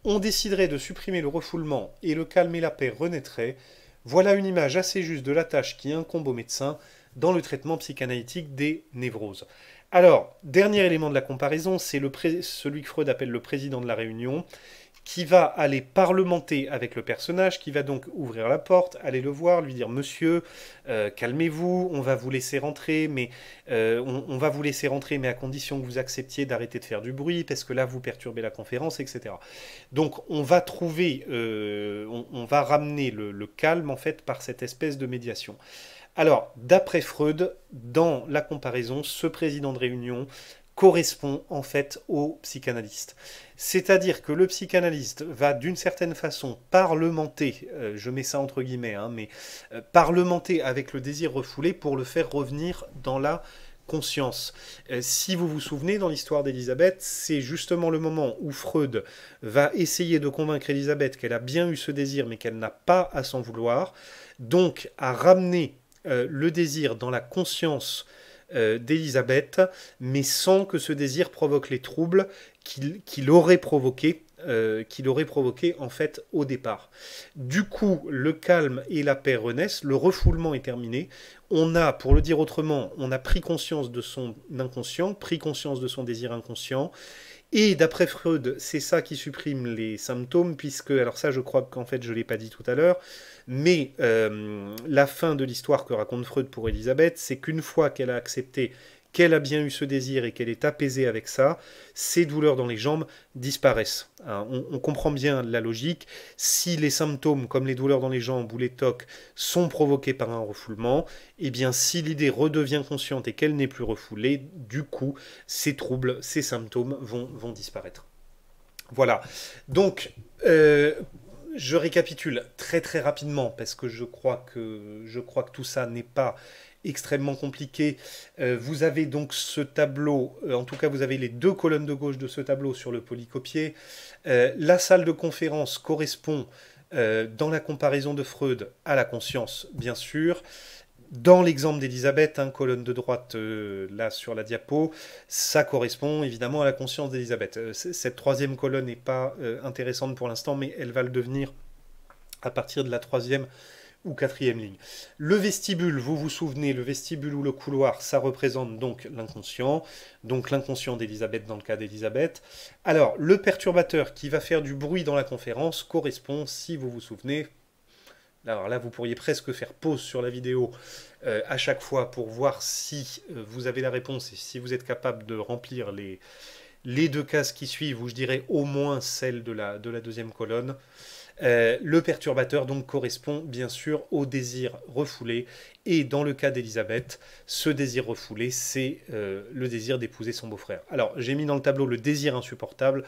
On déciderait de supprimer le refoulement et le calme et la paix renaîtraient. Voilà une image assez juste de la tâche qui incombe au médecin dans le traitement psychanalytique des névroses. Alors, dernier élément de la comparaison, c'est celui que Freud appelle le président de la réunion, qui va aller parlementer avec le personnage, qui va donc ouvrir la porte, aller le voir, lui dire Monsieur, euh, calmez-vous, on va vous laisser rentrer, mais euh, on, va vous laisser rentrer, mais à condition que vous acceptiez d'arrêter de faire du bruit, parce que là vous perturbez la conférence, etc. Donc on va trouver, euh, on, va ramener le, calme en fait par cette espèce de médiation. Alors, d'après Freud, dans la comparaison, ce président de réunion correspond en fait au psychanalyste. C'est-à-dire que le psychanalyste va d'une certaine façon parlementer, euh, je mets ça entre guillemets, hein, mais euh, parlementer avec le désir refoulé pour le faire revenir dans la conscience. Euh, si vous vous souvenez, dans l'histoire d'Elisabeth, c'est justement le moment où Freud va essayer de convaincre Elisabeth qu'elle a bien eu ce désir mais qu'elle n'a pas à s'en vouloir, donc à ramener euh, le désir dans la conscience euh, d'Elisabeth, mais sans que ce désir provoque les troubles qu'il aurait provoqués euh, qu'il aurait provoqué en fait au départ. Du coup, le calme et la paix renaissent, le refoulement est terminé. On a, pour le dire autrement, on a pris conscience de son inconscient, pris conscience de son désir inconscient, et d'après Freud, c'est ça qui supprime les symptômes, puisque, alors ça je crois qu'en fait je ne l'ai pas dit tout à l'heure, mais euh, la fin de l'histoire que raconte Freud pour Elisabeth, c'est qu'une fois qu'elle a accepté qu'elle a bien eu ce désir et qu'elle est apaisée avec ça, ses douleurs dans les jambes disparaissent. Hein, on, comprend bien la logique. Si les symptômes comme les douleurs dans les jambes ou les tocs sont provoqués par un refoulement, et eh bien si l'idée redevient consciente et qu'elle n'est plus refoulée, du coup, ces troubles, ces symptômes vont, disparaître. Voilà. Donc, euh, je récapitule très très rapidement parce que je crois que, je crois que tout ça n'est pas extrêmement compliqué. Euh, vous avez donc ce tableau, euh, en tout cas vous avez les deux colonnes de gauche de ce tableau sur le polycopier. Euh, la salle de conférence correspond dans la comparaison de Freud à la conscience, bien sûr. Dans l'exemple d'Elisabeth, hein, colonne de droite là sur la diapo, ça correspond évidemment à la conscience d'Elisabeth. cette troisième colonne n'est pas intéressante pour l'instant, mais elle va le devenir à partir de la troisième ou quatrième ligne. Le vestibule, vous vous souvenez, le vestibule ou le couloir, ça représente donc l'inconscient, donc l'inconscient d'Elisabeth dans le cas d'Elisabeth. Alors, le perturbateur qui va faire du bruit dans la conférence correspond, si vous vous souvenez, alors là, vous pourriez presque faire pause sur la vidéo euh, à chaque fois pour voir si euh, vous avez la réponse et si vous êtes capable de remplir les, les deux cases qui suivent, ou je dirais au moins celle de la, de la deuxième colonne. Euh, le perturbateur donc correspond bien sûr au désir refoulé et dans le cas d'Elisabeth, ce désir refoulé, c'est euh, le désir d'épouser son beau-frère. Alors j'ai mis dans le tableau le désir insupportable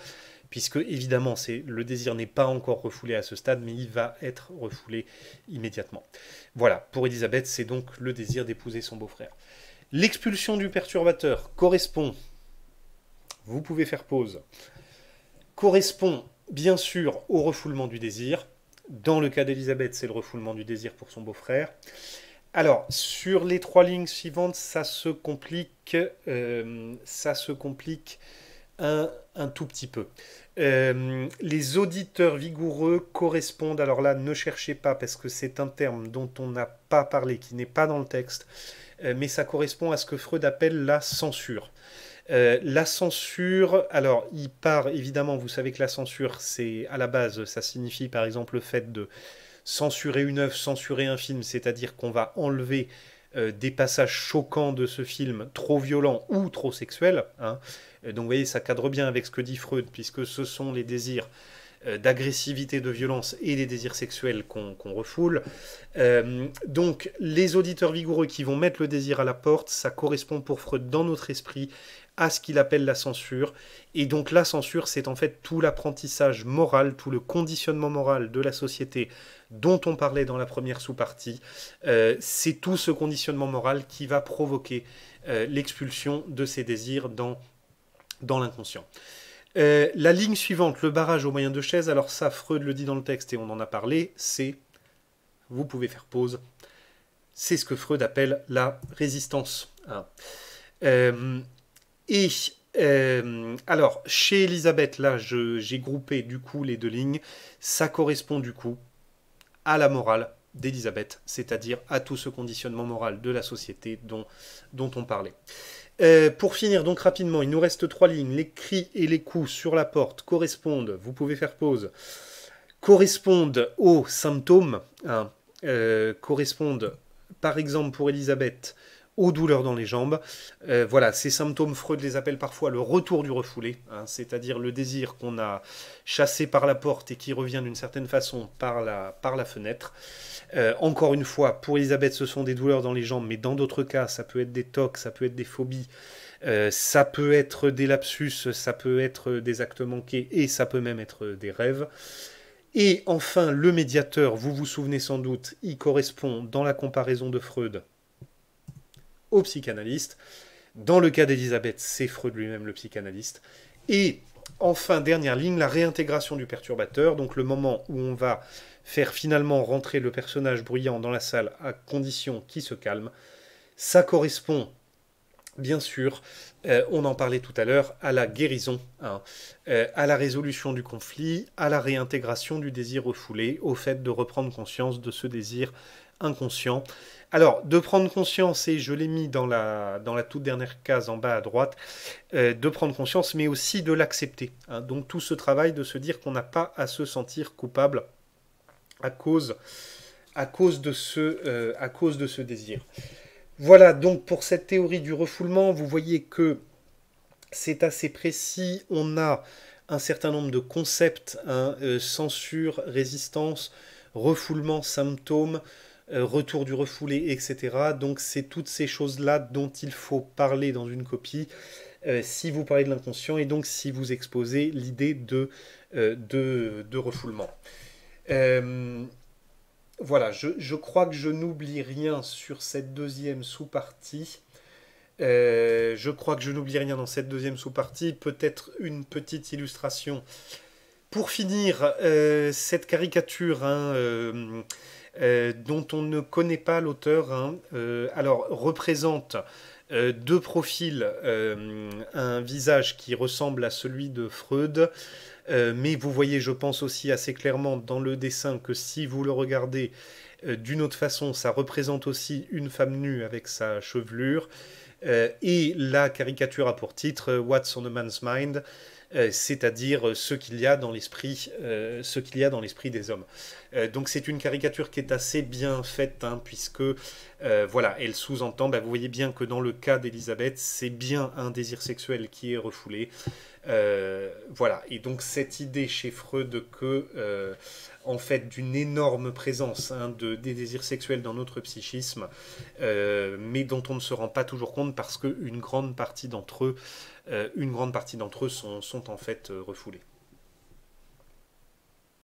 puisque évidemment c'est le désir n'est pas encore refoulé à ce stade mais il va être refoulé immédiatement. Voilà, pour Elisabeth, c'est donc le désir d'épouser son beau-frère. L'expulsion du perturbateur correspond vous pouvez faire pause, correspond bien sûr au refoulement du désir. Dans le cas d'Elisabeth, c'est le refoulement du désir pour son beau-frère. Alors, sur les trois lignes suivantes, ça se complique, euh, ça se complique un, tout petit peu. Euh, les auditeurs vigoureux correspondent, alors là, ne cherchez pas, parce que c'est un terme dont on n'a pas parlé, qui n'est pas dans le texte, euh, mais ça correspond à ce que Freud appelle la censure. Euh, la censure, alors il part évidemment, vous savez que la censure, c'est à la base, ça signifie par exemple le fait de censurer une œuvre, censurer un film, c'est-à-dire qu'on va enlever euh, des passages choquants de ce film, trop violent ou trop sexuel hein. euh, Donc vous voyez, ça cadre bien avec ce que dit Freud, puisque ce sont les désirs d'agressivité, de violence et des désirs sexuels qu'on refoule. donc les auditeurs vigoureux qui vont mettre le désir à la porte, ça correspond pour Freud dans notre esprit à ce qu'il appelle la censure. Et donc la censure, c'est en fait tout l'apprentissage moral, tout le conditionnement moral de la société dont on parlait dans la première sous-partie. Euh, c'est tout ce conditionnement moral qui va provoquer euh, l'expulsion de ces désirs dans, dans l'inconscient. Euh, la ligne suivante, le barrage au moyen de chaises, alors ça, Freud le dit dans le texte et on en a parlé, c'est, vous pouvez faire pause, c'est ce que Freud appelle la résistance. Et euh, alors, chez Elisabeth, là, j'ai groupé du coup les deux lignes. Ça correspond du coup à la morale d'Elisabeth, c'est-à-dire à tout ce conditionnement moral de la société dont, on parlait. Euh, pour finir donc rapidement, il nous reste trois lignes. Les cris et les coups sur la porte correspondent, vous pouvez faire pause, correspondent aux symptômes, hein, euh, correspondent par exemple pour Elisabeth aux douleurs dans les jambes. Euh, voilà, ces symptômes, Freud les appelle parfois le retour du refoulé, hein, c'est-à-dire le désir qu'on a chassé par la porte et qui revient d'une certaine façon par la, par la fenêtre. Euh, encore une fois, pour Elisabeth, ce sont des douleurs dans les jambes, mais dans d'autres cas, ça peut être des tocs, ça peut être des phobies, euh, ça peut être des lapsus, ça peut être des actes manqués et ça peut même être des rêves. Et enfin, le médiateur, vous vous souvenez sans doute, il correspond dans la comparaison de Freud au psychanalyste. Dans le cas d'Elisabeth, c'est Freud lui-même le psychanalyste. Et enfin, dernière ligne, la réintégration du perturbateur, donc le moment où on va faire finalement rentrer le personnage bruyant dans la salle à condition qu'il se calme. Ça correspond, bien sûr, euh, on en parlait tout à l'heure, à la guérison, hein, euh, à la résolution du conflit, à la réintégration du désir refoulé, au fait de reprendre conscience de ce désir inconscient. Alors, de prendre conscience, et je l'ai mis dans la, dans la toute dernière case en bas à droite, euh, de prendre conscience, mais aussi de l'accepter. Hein. Donc tout ce travail de se dire qu'on n'a pas à se sentir coupable à cause, euh, à cause, de, ce, désir. Voilà donc pour cette théorie du refoulement, vous voyez que c'est assez précis, on a un certain nombre de concepts, hein, euh, censure, résistance, refoulement, symptômes, euh, retour du refoulé, etc. Donc c'est toutes ces choses-là dont il faut parler dans une copie euh, si vous parlez de l'inconscient et donc si vous exposez l'idée de, euh, de, refoulement. voilà, je, crois que je n'oublie rien sur cette deuxième sous-partie. je crois que je n'oublie rien dans cette deuxième sous-partie. Peut-être une petite illustration. Pour finir, cette caricature, hein, euh, dont on ne connaît pas l'auteur, hein, euh, alors représente euh, deux profils, un visage qui ressemble à celui de Freud, mais vous voyez, je pense aussi assez clairement dans le dessin que si vous le regardez d'une autre façon, ça représente aussi une femme nue avec sa chevelure. et la caricature a pour titre What's on a Man's Mind, c'est-à-dire ce qu'il y a dans l'esprit, ce qu'il y a dans l'esprit des hommes. Euh, donc c'est une caricature qui est assez bien faite, hein, puisque euh, voilà, elle sous-entend, bah, vous voyez bien que dans le cas d'Elisabeth, c'est bien un désir sexuel qui est refoulé. Euh, voilà, et donc cette idée chez Freud que, en fait, d'une énorme présence hein, de, des désirs sexuels dans notre psychisme, mais dont on ne se rend pas toujours compte parce qu'une grande partie d'entre eux, une grande partie d'entre eux sont, sont en fait refoulés.